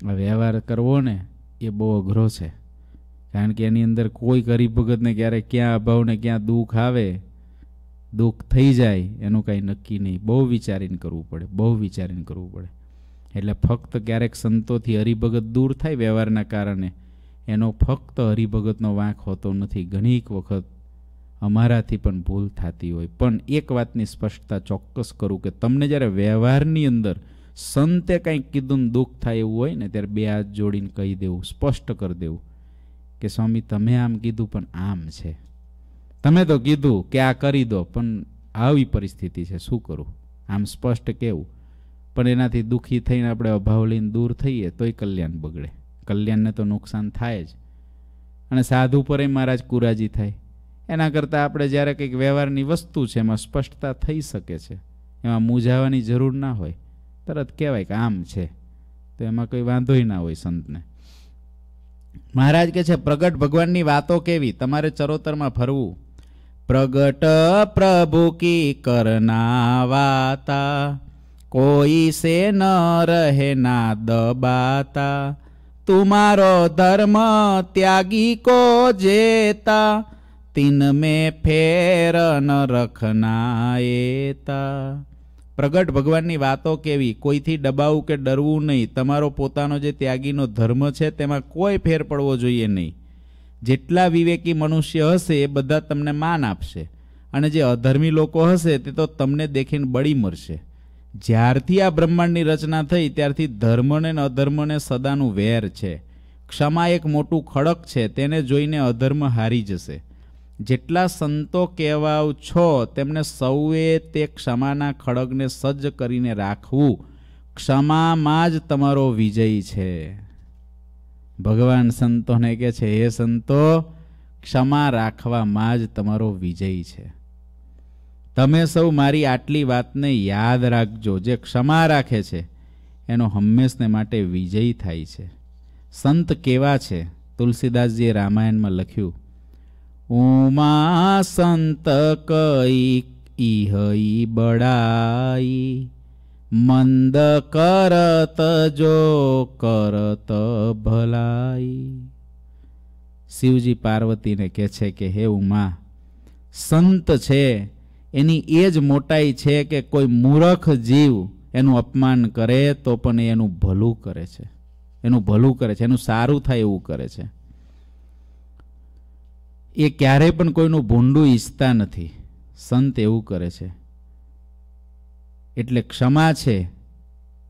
આ વ્યવહાર કરવો ને એ બહુ અઘરો છે કારણ કે એની અંદર કોઈ ગરીબ ભગતને ક્યારે ક્યાં અભાવને ક્યાં દુઃખ આવે દુઃખ થઈ જાય એનું કાંઈ નક્કી નહીં બહુ વિચારીને કરવું પડે બહુ વિચારીને કરવું પડે એટલે ફક્ત ક્યારેક સંતોથી હરિભગત દૂર થાય વ્યવહારના કારણે એનો ફક્ત હરિભગતનો વાંક હોતો નથી ઘણીક વખત અમારાથી પણ ભૂલ થતી હોય પણ એક વાતની સ્પષ્ટતા ચોક્કસ કરું કે તમને જ્યારે વ્યવહારની અંદર સંતે કાંઈક કીધું દુઃખ થાય એવું હોય ને ત્યારે બે હાથ જોડીને કહી દેવું સ્પષ્ટ કરી દેવું કે સ્વામી તમે આમ કીધું પણ આમ છે તમે તો કીધું કે આ કરી દો પણ આવી પરિસ્થિતિ છે શું કરું આમ સ્પષ્ટ કેવું પણ એનાથી દુઃખી થઈને આપણે અભાવ લઈને દૂર થઈએ તોય કલ્યાણ બગડે કલ્યાણને તો નુકસાન થાય જ અને સાધુ પર મહારાજ કુરાજી થાય એના કરતાં આપણે જ્યારે કંઈક વ્યવહારની વસ્તુ છે એમાં સ્પષ્ટતા થઈ શકે છે એમાં મૂંઝાવાની જરૂર ના હોય તરત કહેવાય કે આમ છે તો એમાં કોઈ વાંધોય ના હોય સંતને મહારાજ કે છે પ્રગટ ભગવાનની વાતો કેવી તમારે ચરોતરમાં ફરવું પ્રગટ પ્રભુ કી કરનાવાતા કોઈ સે ન રહે ના દબાતા તુમારો ધર્મ ત્યાગી કો જેતા તિન મેં ફેર ન રખના એતા પ્રગટ ભગવાનની વાતો કેવી કોઈથી ડબાવું કે ડરવું નહીં તમારો પોતાનો જે ત્યાગીનો ધર્મ છે તેમાં કોઈ ફેર પડવો જોઈએ નહીં જેટલા વિવેકી મનુષ્ય હશે એ બધા તમને માન આપશે અને જે અધર્મી લોકો હશે તે તો તમને દેખીને બળી મરશે જ્યારથી આ બ્રહ્માંડની રચના થઈ ત્યારથી ધર્મને ને અધર્મને સદાનું વેર છે ક્ષમા એક મોટું ખડક છે તેને જોઈને અધર્મ હારી જશે જેટલા સંતો કહેવાવ છો તેમને સૌએ તે ક્ષમાના ખડગને સજ્જ કરીને રાખવું ક્ષમામાં જ તમારો વિજય છે ભગવાન સંતોને કહે છે હે સંતો ક્ષમા રાખવામાં જ તમારો વિજય છે તમે સૌ મારી આટલી વાતને યાદ રાખજો જે ક્ષમા રાખે છે એનો હંમેશને માટે વિજય થાય છે સંત કેવા છે તુલસીદાસજીએ રામાયણમાં લખ્યું ઉમા સંત કઈ ઇહઈ બડાઈ મંદ કરત જો કરત ભલાઈ શિવજી પાર્વતીને કહે છે કે હે ઉમા સંત છે એની એ જ મોટાઈ છે કે કોઈ મૂરખ જીવ એનું અપમાન કરે તો પણ એ એનું ભલું કરે છે એનું ભલું કરે છે એનું સારું થાય એવું કરે છે એ ક્યારેય પણ કોઈનું ભૂંડું ઈચ્છતા નથી સંત એવું કરે છે એટલે ક્ષમા છે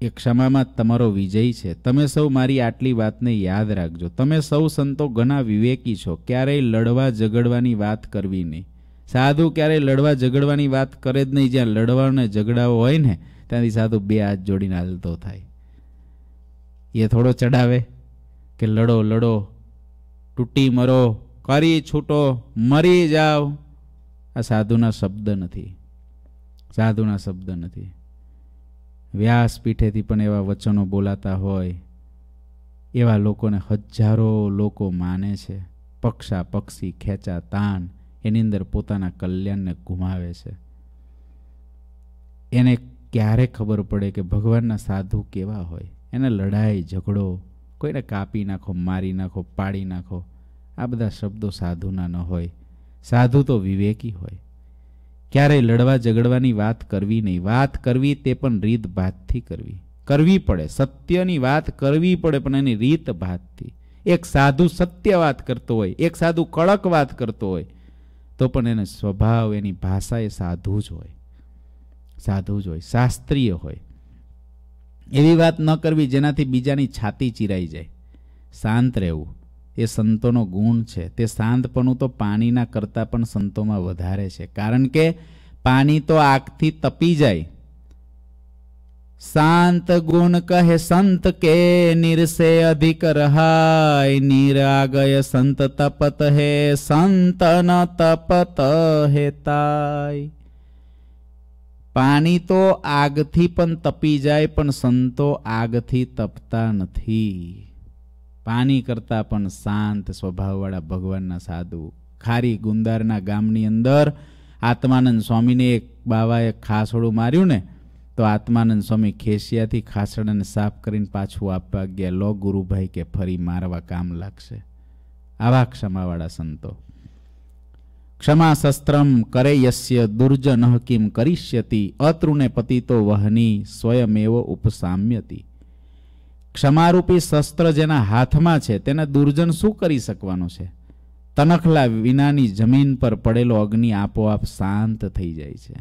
એ ક્ષમામાં તમારો વિજય છે તમે સૌ મારી આટલી વાતને યાદ રાખજો તમે સૌ સંતો ઘણા વિવેકી છો ક્યારેય લડવા ઝઘડવાની વાત કરવી નહીં સાધુ ક્યારેય લડવા ઝઘડવાની વાત કરે જ નહીં જ્યાં લડવાનો ઝઘડાઓ હોય ને ત્યાંથી સાધુ બે હાથ જોડીને હાલતો થાય એ થોડો ચડાવે કે લડો લડો તૂટી મરો કરી છૂટો મરી જાઓ આ સાધુના શબ્દ નથી સાધુના શબ્દ નથી વ્યાસપીઠેથી પણ એવા વચનો બોલાતા હોય એવા લોકોને હજારો લોકો માને છે પક્ષા પક્ષી ખેંચા તાણ એની અંદર પોતાના કલ્યાણને ગુમાવે છે એને ક્યારે ખબર પડે કે ભગવાનના સાધુ કેવા હોય એને લડાઈ ઝઘડો કોઈને કાપી નાખો મારી નાખો પાડી નાખો આ બધા શબ્દો સાધુના ન હોય સાધુ તો વિવેકી હોય ક્યારેય લડવા ઝઘડવાની વાત કરવી નહીં વાત કરવી તે પણ રીત ભાતથી કરવી કરવી પડે સત્યની વાત કરવી પડે પણ એની રીત ભાતથી એક સાધુ સત્ય વાત કરતો હોય એક સાધુ કડક વાત કરતો હોય તો પણ એને સ્વભાવ એની ભાષા એ સાધુ જ હોય સાધુ જ હોય શાસ્ત્રીય હોય એવી વાત ન કરવી જેનાથી બીજાની છાતી ચીરાઈ જાય શાંત રહેવું એ સંતોનો ગુણ છે તે શાંતપણું તો પાણીના કરતાં પણ સંતોમાં વધારે છે કારણ કે પાણી તો આગથી તપી જાય શાંત ગુણ કહે સંત કે નિરસે અધિક રહાય નિરાગય સંત તપત હે સંત ન તપત હે તાય પાણી તો આગથી પણ તપી જાય પણ સંતો આગથી તપતા નથી પાની કરતાં પણ શાંત સ્વભાવવાળા ભગવાનના સાધુ ખારી ગુંદારના ગામની અંદર આત્માનંદ સ્વામીને એક બાવાએ ખાસડું માર્યું ને તો આત્માનંદ સ્વામી ખેસિયાથી ખાસડાને સાફ કરીને પાછું આપવા ગયા લો ગુરુભાઈ કે ફરી મારવા કામ લાગશે આવા ક્ષમાવાળા સંતો ક્ષમા શસ્ત્રમ કરે યસ્ય દુર્જન હકીમ કરિષ્યતિ અતૃને પતિતો વહની સ્વયમેવ ઉપસામ્યતી ક્ષમારૂપી શસ્ત્ર જેના હાથમાં છે તેને દુર્જન શું કરી શકવાનો છે તનખલા વિનાની જમીન પર પડેલો અગ્નિ આપોઆપ શાંત થઈ જાય છે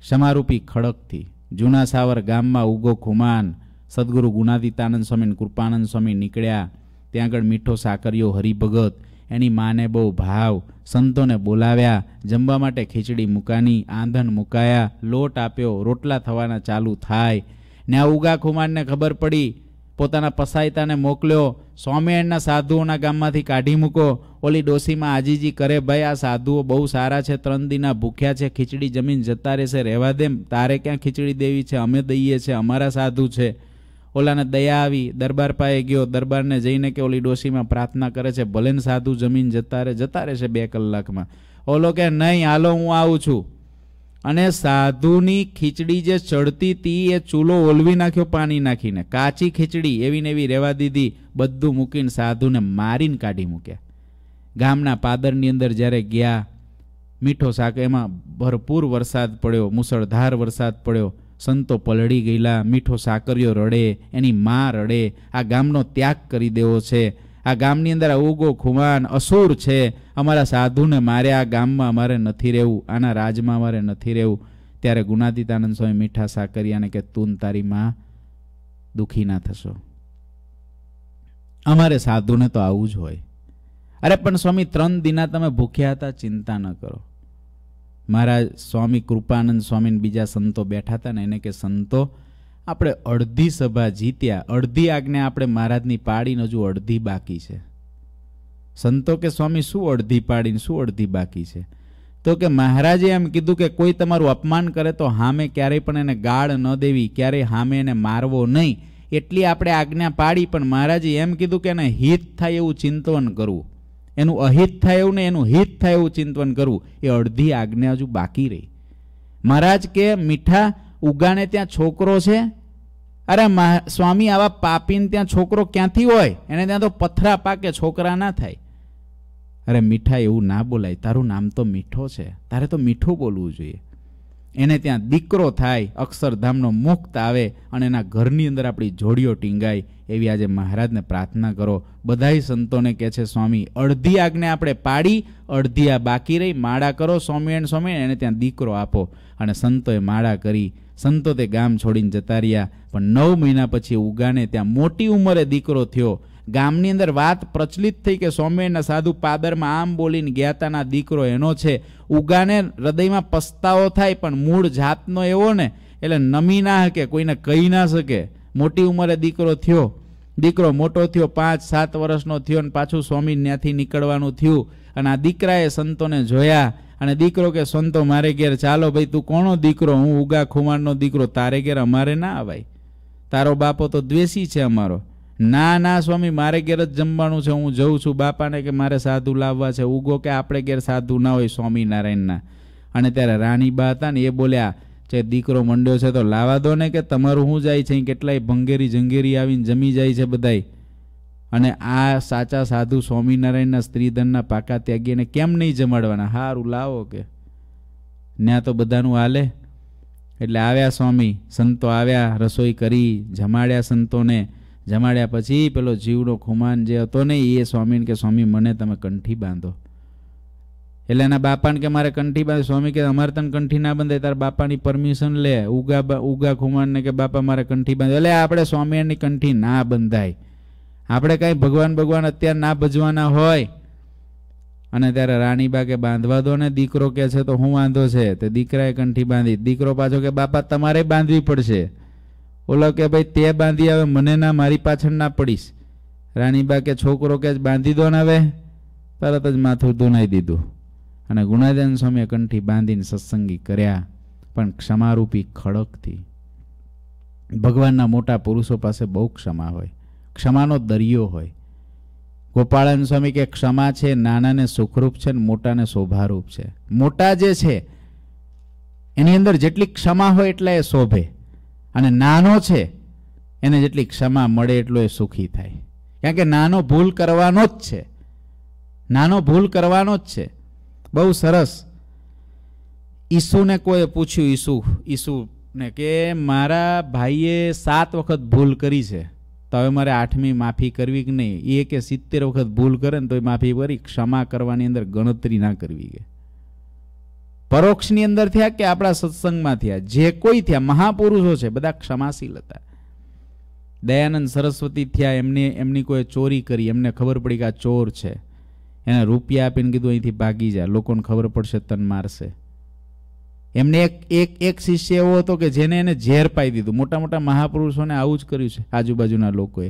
ક્ષમારૂપી ખડકથી જૂના સાવર ગામમાં ઉગો ખુમાન સદગુરુ ગુણાદિતાનંદ સ્વામી કૃપાનંદ સ્વામી નીકળ્યા ત્યાં આગળ મીઠો સાકરિયો હરિભગત એની માને બહુ ભાવ સંતોને બોલાવ્યા જમવા માટે ખીચડી મૂકાની આંધણ મુકાયા લોટ આપ્યો રોટલા થવાના ચાલુ થાય ને ઉગા ખુમાનને ખબર પડી પોતાના પસાયતાને મોકલ્યો સ્વામિનારાયણના સાધુઓના ગામમાંથી કાઢી મૂકો ઓલી ડોસીમાં આજીજી કરે ભાઈ આ સાધુઓ બહુ સારા છે ત્રણ દિના ભૂખ્યા છે ખીચડી જમીન જતા રહેશે રહેવા દેમ તારે ક્યાં ખીચડી દેવી છે અમે દઈએ છીએ અમારા સાધુ છે ઓલાને દયા આવી દરબાર પાસે ગયો દરબારને જઈને કે ઓલી ડોશીમાં પ્રાર્થના કરે છે ભલે સાધુ જમીન જતા રહે જતા રહેશે બે કલાકમાં ઓલો કે નહીં હાલો હું આવું છું અને સાધુની ખીચડી જે ચડતી હતી એ ચૂલો ઓલવી નાખ્યો પાણી નાખીને કાચી ખીચડી એવી ને એવી રહેવા દીધી બધું મૂકીને સાધુને મારીને કાઢી મૂક્યા ગામના પાદરની અંદર જ્યારે ગયા મીઠો શાક એમાં ભરપૂર વરસાદ પડ્યો મુસળધાર વરસાદ પડ્યો સંતો પલળી ગયેલા મીઠો સાકરીઓ રડે એની મા રડે આ ગામનો ત્યાગ કરી દેવો છે આ ગામની અંદર આ ઉગો ખુમાન અસુર છે અમારા સાધુને મારે આ ગામમાં અમારે નથી રહેવું આના રાજમાં અમારે નથી રહેવું ત્યારે ગુણાતીતાનંદ સ્વામી મીઠા સાકરિયાને કે તું તારી માં દુઃખી ના થશો અમારે સાધુને તો આવું જ હોય અરે પણ સ્વામી ત્રણ દિના તમે ભૂખ્યા હતા ચિંતા ન કરો મારા સ્વામી કૃપાનંદ સ્વામીને બીજા સંતો બેઠા હતા ને એને કે સંતો આપણે અડધી સભા જીત્યા અડધી આજ્ઞા આપણે મહારાજની પાડીને હજુ અડધી બાકી છે સંતો કે સ્વામી શું અડધી પાડીને શું અડધી બાકી છે તો કે મહારાજે એમ કીધું કે કોઈ તમારું અપમાન કરે તો હામે ક્યારેય પણ એને ગાળ ન દેવી ક્યારેય હામે એને મારવો નહીં એટલી આપણે આજ્ઞા પાડી પણ મહારાજે એમ કીધું કે એને હિત થાય એવું ચિંતવન કરવું એનું અહિત થાય એવું ને એનું હિત થાય એવું ચિંતવન કરવું એ અડધી આજ્ઞા હજુ બાકી રહી મહારાજ કે મીઠા ઉગાને ત્યાં છોકરો છે અરે સ્વામી આવા પાપીને ત્યાં છોકરો ક્યાંથી હોય એને ત્યાં તો પથરા પાકે છોકરા ના થાય અરે મીઠા એવું ના બોલાય તારું નામ તો મીઠો છે તારે તો મીઠું બોલવું જોઈએ એને ત્યાં દીકરો થાય અક્ષરધામનો મુક્ત આવે અને એના ઘરની અંદર આપણી જોડીઓ ટીંગાય એવી આજે મહારાજને પ્રાર્થના કરો બધાય સંતોને કહે છે સ્વામી અડધી આજ્ઞા આપણે પાડી અડધી આ બાકી રહી માળા કરો સ્વામિનારાયણ સ્વામી એને ત્યાં દીકરો આપો અને સંતોએ માળા કરી સંતો તે ગામ છોડીને જતા રહ્યા પણ નવ મહિના પછી ઉગાને ત્યાં મોટી ઉંમરે દીકરો થયો ગામની અંદર વાત પ્રચલિત થઈ કે સોમ્યના સાધુ પાદરમાં આમ બોલીને ગયાતાના દીકરો એનો છે ઉગાને હૃદયમાં પસ્તાવો થાય પણ મૂળ જાતનો એવો ને એટલે નમી ના શકે કોઈને કહી ના શકે મોટી ઉંમરે દીકરો થયો દીકરો મોટો થયો પાંચ સાત વર્ષનો થયો અને પાછું સ્વામી ત્યાંથી નીકળવાનું થયું અને આ દીકરાએ સંતોને જોયા અને દીકરો કે સંતો મારે ઘેર ચાલો ભાઈ તું કોણો દીકરો હું ઉગા ખુમારનો દીકરો તારે ઘેર અમારે ના અવાય તારો બાપો તો દ્વેષી છે અમારો ના ના સ્વામી મારે ઘેર જ જમવાનું છે હું જઉં છું બાપાને કે મારે સાધુ લાવવા છે ઉગો કે આપણે ઘેર સાધુ ના હોય સ્વામિનારાયણના અને ત્યારે રાણીબા હતા ને એ બોલ્યા જે દીકરો મંડ્યો છે તો લાવા દો ને કે તમારું શું જાય છે કેટલાય ભંગેરી જંગેરી આવીને જમી જાય છે બધાય અને આ સાચા સાધુ સ્વામિનારાયણના સ્ત્રીધનના પાકા ત્યાગીને કેમ નહીં જમાડવાના હારું લાવો કે ત્યાં તો બધાનું હાલે એટલે આવ્યા સ્વામી સંતો આવ્યા રસોઈ કરી જમાડ્યા સંતોને જમાડ્યા પછી પેલો જીવનો ખુમાન જે હતો ને એ સ્વામીને કે સ્વામી મને તમે કંઠી બાંધો એટલે એના બાપાને કે મારે કંઠી બાંધે સ્વામી કે અમારે તને કંઠી ના બંધે તારા બાપાની પરમિશન લે ઉગા ઉગા ખુમાનને કે બાપા મારે કંઠી બાંધે એટલે આપણે સ્વામીની કંઠી ના બંધાય આપણે કાંઈ ભગવાન ભગવાન અત્યારે ના ભજવાના હોય અને ત્યારે રાણીબા કે બાંધવા દો ને દીકરો કે છે તો હું વાંધો છે તે દીકરાએ કંઠી બાંધી દીકરો પાછો કે બાપા તમારે બાંધવી પડશે ઓલો કે ભાઈ તે બાંધી આવે મને ના મારી પાછળ ના પડીશ રાણીબા કે છોકરો કે બાંધી દો ને હવે તરત જ માથું ધુનાઈ દીધું અને ગુણાદાન સ્વામીએ કંઠી બાંધીને સત્સંગી કર્યા પણ ક્ષમારૂપી ખડકથી ભગવાનના મોટા પુરુષો પાસે બહુ ક્ષમા હોય ક્ષમાનો દરિયો હોય ગોપાળન સ્વામી કે ક્ષમા છે નાનાને સુખરૂપ છે ને મોટાને શોભારૂપ છે મોટા જે છે એની અંદર જેટલી ક્ષમા હોય એટલા એ શોભે અને નાનો છે એને જેટલી ક્ષમા મળે એટલો એ સુખી થાય કારણ કે નાનો ભૂલ કરવાનો જ છે નાનો ભૂલ કરવાનો જ છે બહુ સરસ ઈસુને કોઈ પૂછ્યું ઈસુ ઈસુને કે મારા ભાઈએ સાત વખત ભૂલ કરી છે તો હવે મારે આઠમી માફી કરવી કે નહીં એ કે સિત્તેર વખત ભૂલ કરે ને તો એ માફી કરી ક્ષમા કરવાની અંદર ગણતરી ના કરવી કે પરોક્ષની અંદર થયા કે આપણા સત્સંગમાં થયા જે કોઈ થયા મહાપુરુષો છે બધા ક્ષમાશીલ હતા દયાનંદ સરસ્વતી થયા એમને એમની કોઈ ચોરી કરી એમને ખબર પડી કે આ ચોર છે એને રૂપિયા આપીને કીધું અહીંથી ભાગી જાય લોકોને ખબર પડશે તન મારશે એમને એક એક એક શિષ્ય એવો હતો કે જેને એને ઝેર પાઈ દીધું મોટા મોટા મહાપુરુષોને આવું જ કર્યું છે આજુબાજુના લોકોએ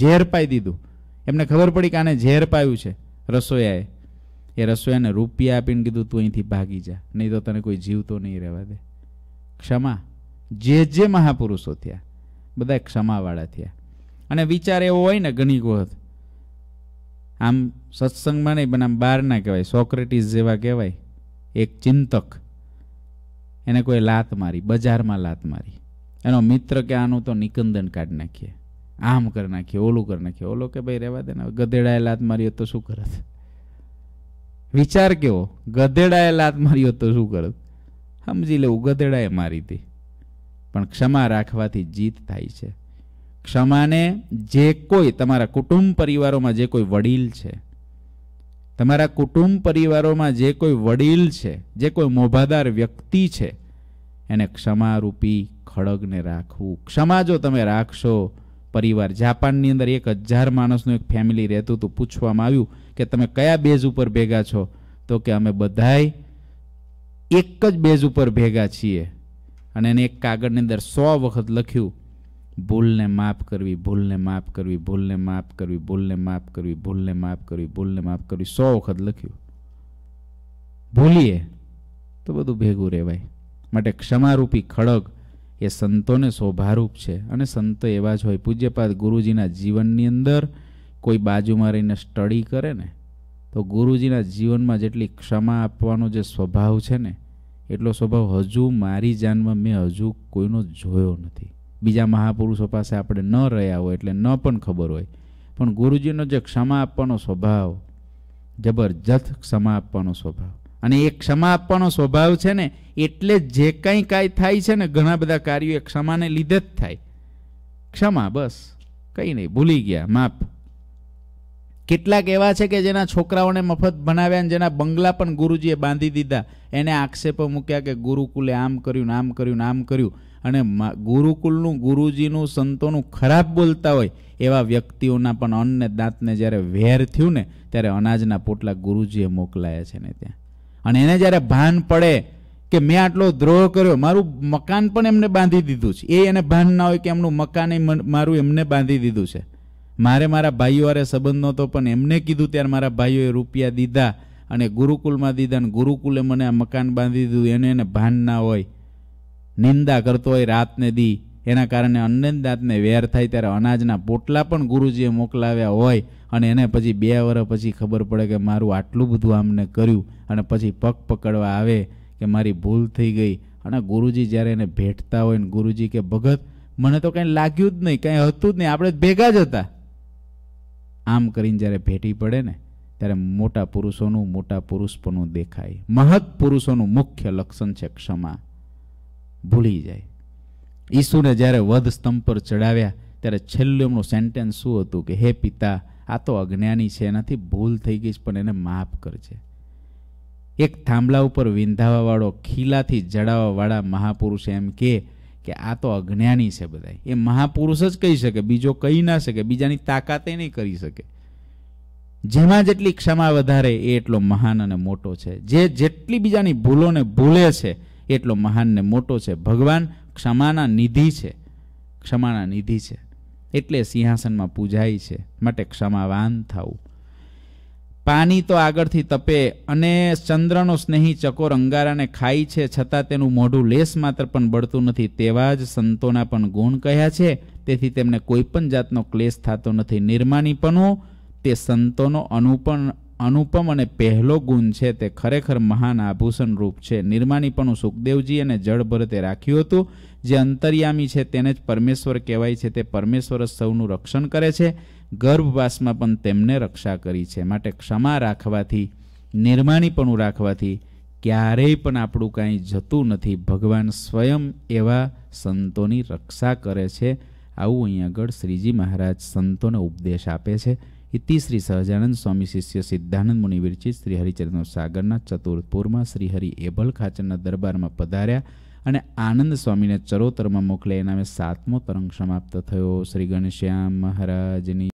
ઝેર પાઈ દીધું એમને ખબર પડી કે આને ઝેર પાયું છે રસોયાએ એ રસોયાને રૂપિયા આપીને કીધું તું અહીંથી ભાગી જા નહીં તો તને કોઈ જીવતો નહીં રહેવા દે ક્ષમા જે જે મહાપુરુષો થયા બધા ક્ષમાવાળા થયા અને વિચાર એવો હોય ને ઘણી વખત આમ સત્સંગમાં નહીં પણ આમ બહાર ના કહેવાય સોક્રેટીસ જેવા કહેવાય એક ચિંતક એને કોઈ લાત મારી બજારમાં લાત મારી એનો મિત્ર કે આનું તો નિકંદન કાઢી નાખીએ આમ કરી નાખીએ ઓલું કરી નાખીએ ઓલો કે ભાઈ રહેવા દે ને ગધેડાએ લાત મારી તો શું કરત વિચાર કેવો ગધેડાએ લાત મારી તો શું કરત સમજી લેવું ગધેડાએ મારી હતી પણ ક્ષમા રાખવાથી જીત થાય છે ક્ષમાને જે કોઈ તમારા કુટુંબ પરિવારોમાં જે કોઈ વડીલ છે તમારા કુટુંબ પરિવારોમાં જે કોઈ વડીલ છે જે કોઈ મોભાદાર વ્યક્તિ છે એને ક્ષમારૂપી ખડગને રાખવું ક્ષમા જો તમે રાખશો પરિવાર જાપાનની અંદર એક હજાર માણસનું એક ફેમિલી રહેતું હતું પૂછવામાં આવ્યું કે તમે કયા બેઝ ઉપર ભેગા છો તો કે અમે બધાય એક જ બેઝ ઉપર ભેગા છીએ અને એને એક કાગળની અંદર સો વખત લખ્યું ભૂલને માફ કરવી ભૂલને માફ કરવી ભૂલને માફ કરવી ભૂલને માફ કરવી ભૂલને માફ કરવી ભૂલને માફ કરવી સો વખત લખ્યું ભૂલીએ તો બધું ભેગું રહેવાય માટે ક્ષમારૂપી ખડગ એ સંતોને શોભારૂપ છે અને સંતો એવા જ હોય પૂજ્યપાદ ગુરુજીના જીવનની અંદર કોઈ બાજુમાં રહીને સ્ટડી કરે ને તો ગુરુજીના જીવનમાં જેટલી ક્ષમા આપવાનો જે સ્વભાવ છે ને એટલો સ્વભાવ હજુ મારી જાનમાં મેં હજુ કોઈનો જોયો નથી બીજા મહાપુરુષો પાસે આપણે ન રહ્યા હોય એટલે ન પણ ખબર હોય પણ ગુરુજીનો જે ક્ષમા આપવાનો સ્વભાવ જબરજસ્ત ક્ષમા આપવાનો સ્વભાવ અને એ ક્ષમા આપવાનો સ્વભાવ છે ને એટલે જે કંઈ કાંઈ થાય છે ને ઘણા બધા કાર્યો એ ક્ષમાને લીધે જ થાય ક્ષમા બસ કંઈ નહીં ભૂલી ગયા માફ કેટલાક એવા છે કે જેના છોકરાઓને મફત ભણાવ્યા અને જેના બંગલા પણ ગુરુજીએ બાંધી દીધા એને આક્ષેપો મૂક્યા કે ગુરુકુલે આમ કર્યું આમ કર્યું આમ કર્યું અને ગુરુકુલનું ગુરુજીનું સંતોનું ખરાબ બોલતા હોય એવા વ્યક્તિઓના પણ અન્નને દાંતને જ્યારે વેર થયું ને ત્યારે અનાજના પોટલા ગુરુજીએ મોકલાયા છે ને ત્યાં અને એને જ્યારે ભાન પડે કે મેં આટલો દ્રોહ કર્યો મારું મકાન પણ એમને બાંધી દીધું છે એ એને ભાન ના હોય કે એમનું મકાન મારું એમને બાંધી દીધું છે મારે મારા ભાઈઓ અરે સંબંધનો તો પણ એમને કીધું ત્યારે મારા ભાઈઓએ રૂપિયા દીધા અને ગુરુકુલમાં દીધા અને ગુરુકુલે મને આ મકાન બાંધી દીધું એને એને ભાન ના હોય નિંદા કરતો હોય રાતને દી એના કારણે દાંતને વેર થાય ત્યારે અનાજના પોટલા પણ ગુરુજીએ મોકલાવ્યા હોય અને એને પછી બે વર્ષ પછી ખબર પડે કે મારું આટલું બધું આમને કર્યું અને પછી પગ પકડવા આવે કે મારી ભૂલ થઈ ગઈ અને ગુરુજી જ્યારે એને ભેટતા હોય ને ગુરુજી કે ભગત મને તો કંઈ લાગ્યું જ નહીં કંઈ હતું જ નહીં આપણે ભેગા જ હતા આમ કરીને જ્યારે ભેટી પડે ને ત્યારે મોટા પુરુષોનું મોટા પુરુષ પણ દેખાય મહત પુરુષોનું મુખ્ય લક્ષણ છે ક્ષમા ભૂલી જાય ઈસુને જ્યારે વધ સ્તંભ પર ચડાવ્યા ત્યારે છેલ્લું એમનું સેન્ટેન્સ શું હતું કે હે પિતા આ તો અજ્ઞાની છે એનાથી ભૂલ થઈ ગઈ છે પણ એને માફ કરજે એક થાંભલા ઉપર વિંધાવાવાળો ખીલાથી જડાવાવાળા મહાપુરુષ એમ કે કે આ તો અજ્ઞાની છે બધા એ મહાપુરુષ જ કહી શકે બીજો કહી ના શકે બીજાની તાકાતે નહીં કરી શકે જેમાં જેટલી ક્ષમા વધારે એ એટલો મહાન અને મોટો છે જે જેટલી બીજાની ભૂલોને ભૂલે છે એટલો મહાન ને મોટો છે ભગવાન ક્ષમાના નિધિ છે ક્ષમાના નિધિ છે એટલે સિંહાસનમાં પૂજાય છે માટે ક્ષમાવાન થવું પાણી તો આગળથી તપે અને ચંદ્રનો સ્નેહી ચકોર અંગારાને ખાય છે છતાં તેનું મોઢું લેસ માત્ર પણ બળતું નથી તેવા જ સંતોના પણ ગુણ કહ્યા છે તેથી તેમને કોઈ પણ જાતનો ક્લેશ થતો નથી નિર્માણીપણું તે સંતોનો અનુપણ અનુપમ અને પહેલો ગુણ છે તે ખરેખર મહાન આભૂષણ રૂપ છે નિર્માણીપણું સુખદેવજી અને જળભરતે રાખ્યું હતું જે અંતર્યામી છે તેને જ પરમેશ્વર કહેવાય છે તે પરમેશ્વર સૌનું રક્ષણ કરે છે ગર્ભવાસમાં પણ તેમને રક્ષા કરી છે માટે ક્ષમા રાખવાથી નિર્માણીપણું રાખવાથી ક્યારેય પણ આપણું કાંઈ જતું નથી ભગવાન સ્વયં એવા સંતોની રક્ષા કરે છે આવું અહીં આગળ શ્રીજી મહારાજ સંતોને ઉપદેશ આપે છે ઇતિ શ્રી સહજાનંદ સ્વામી શિષ્ય સિદ્ધાનંદ મુનિ વિરચિત શ્રી હરિચરિતનો સાગરના ચતુર્થપુરમાં શ્રી હરિ એબલ ખાચરના દરબારમાં પધાર્યા અને આનંદ સ્વામીને ચરોતરમાં મોકલે એના સાતમો તરંગ સમાપ્ત થયો શ્રી ગણશ્યામ મહારાજની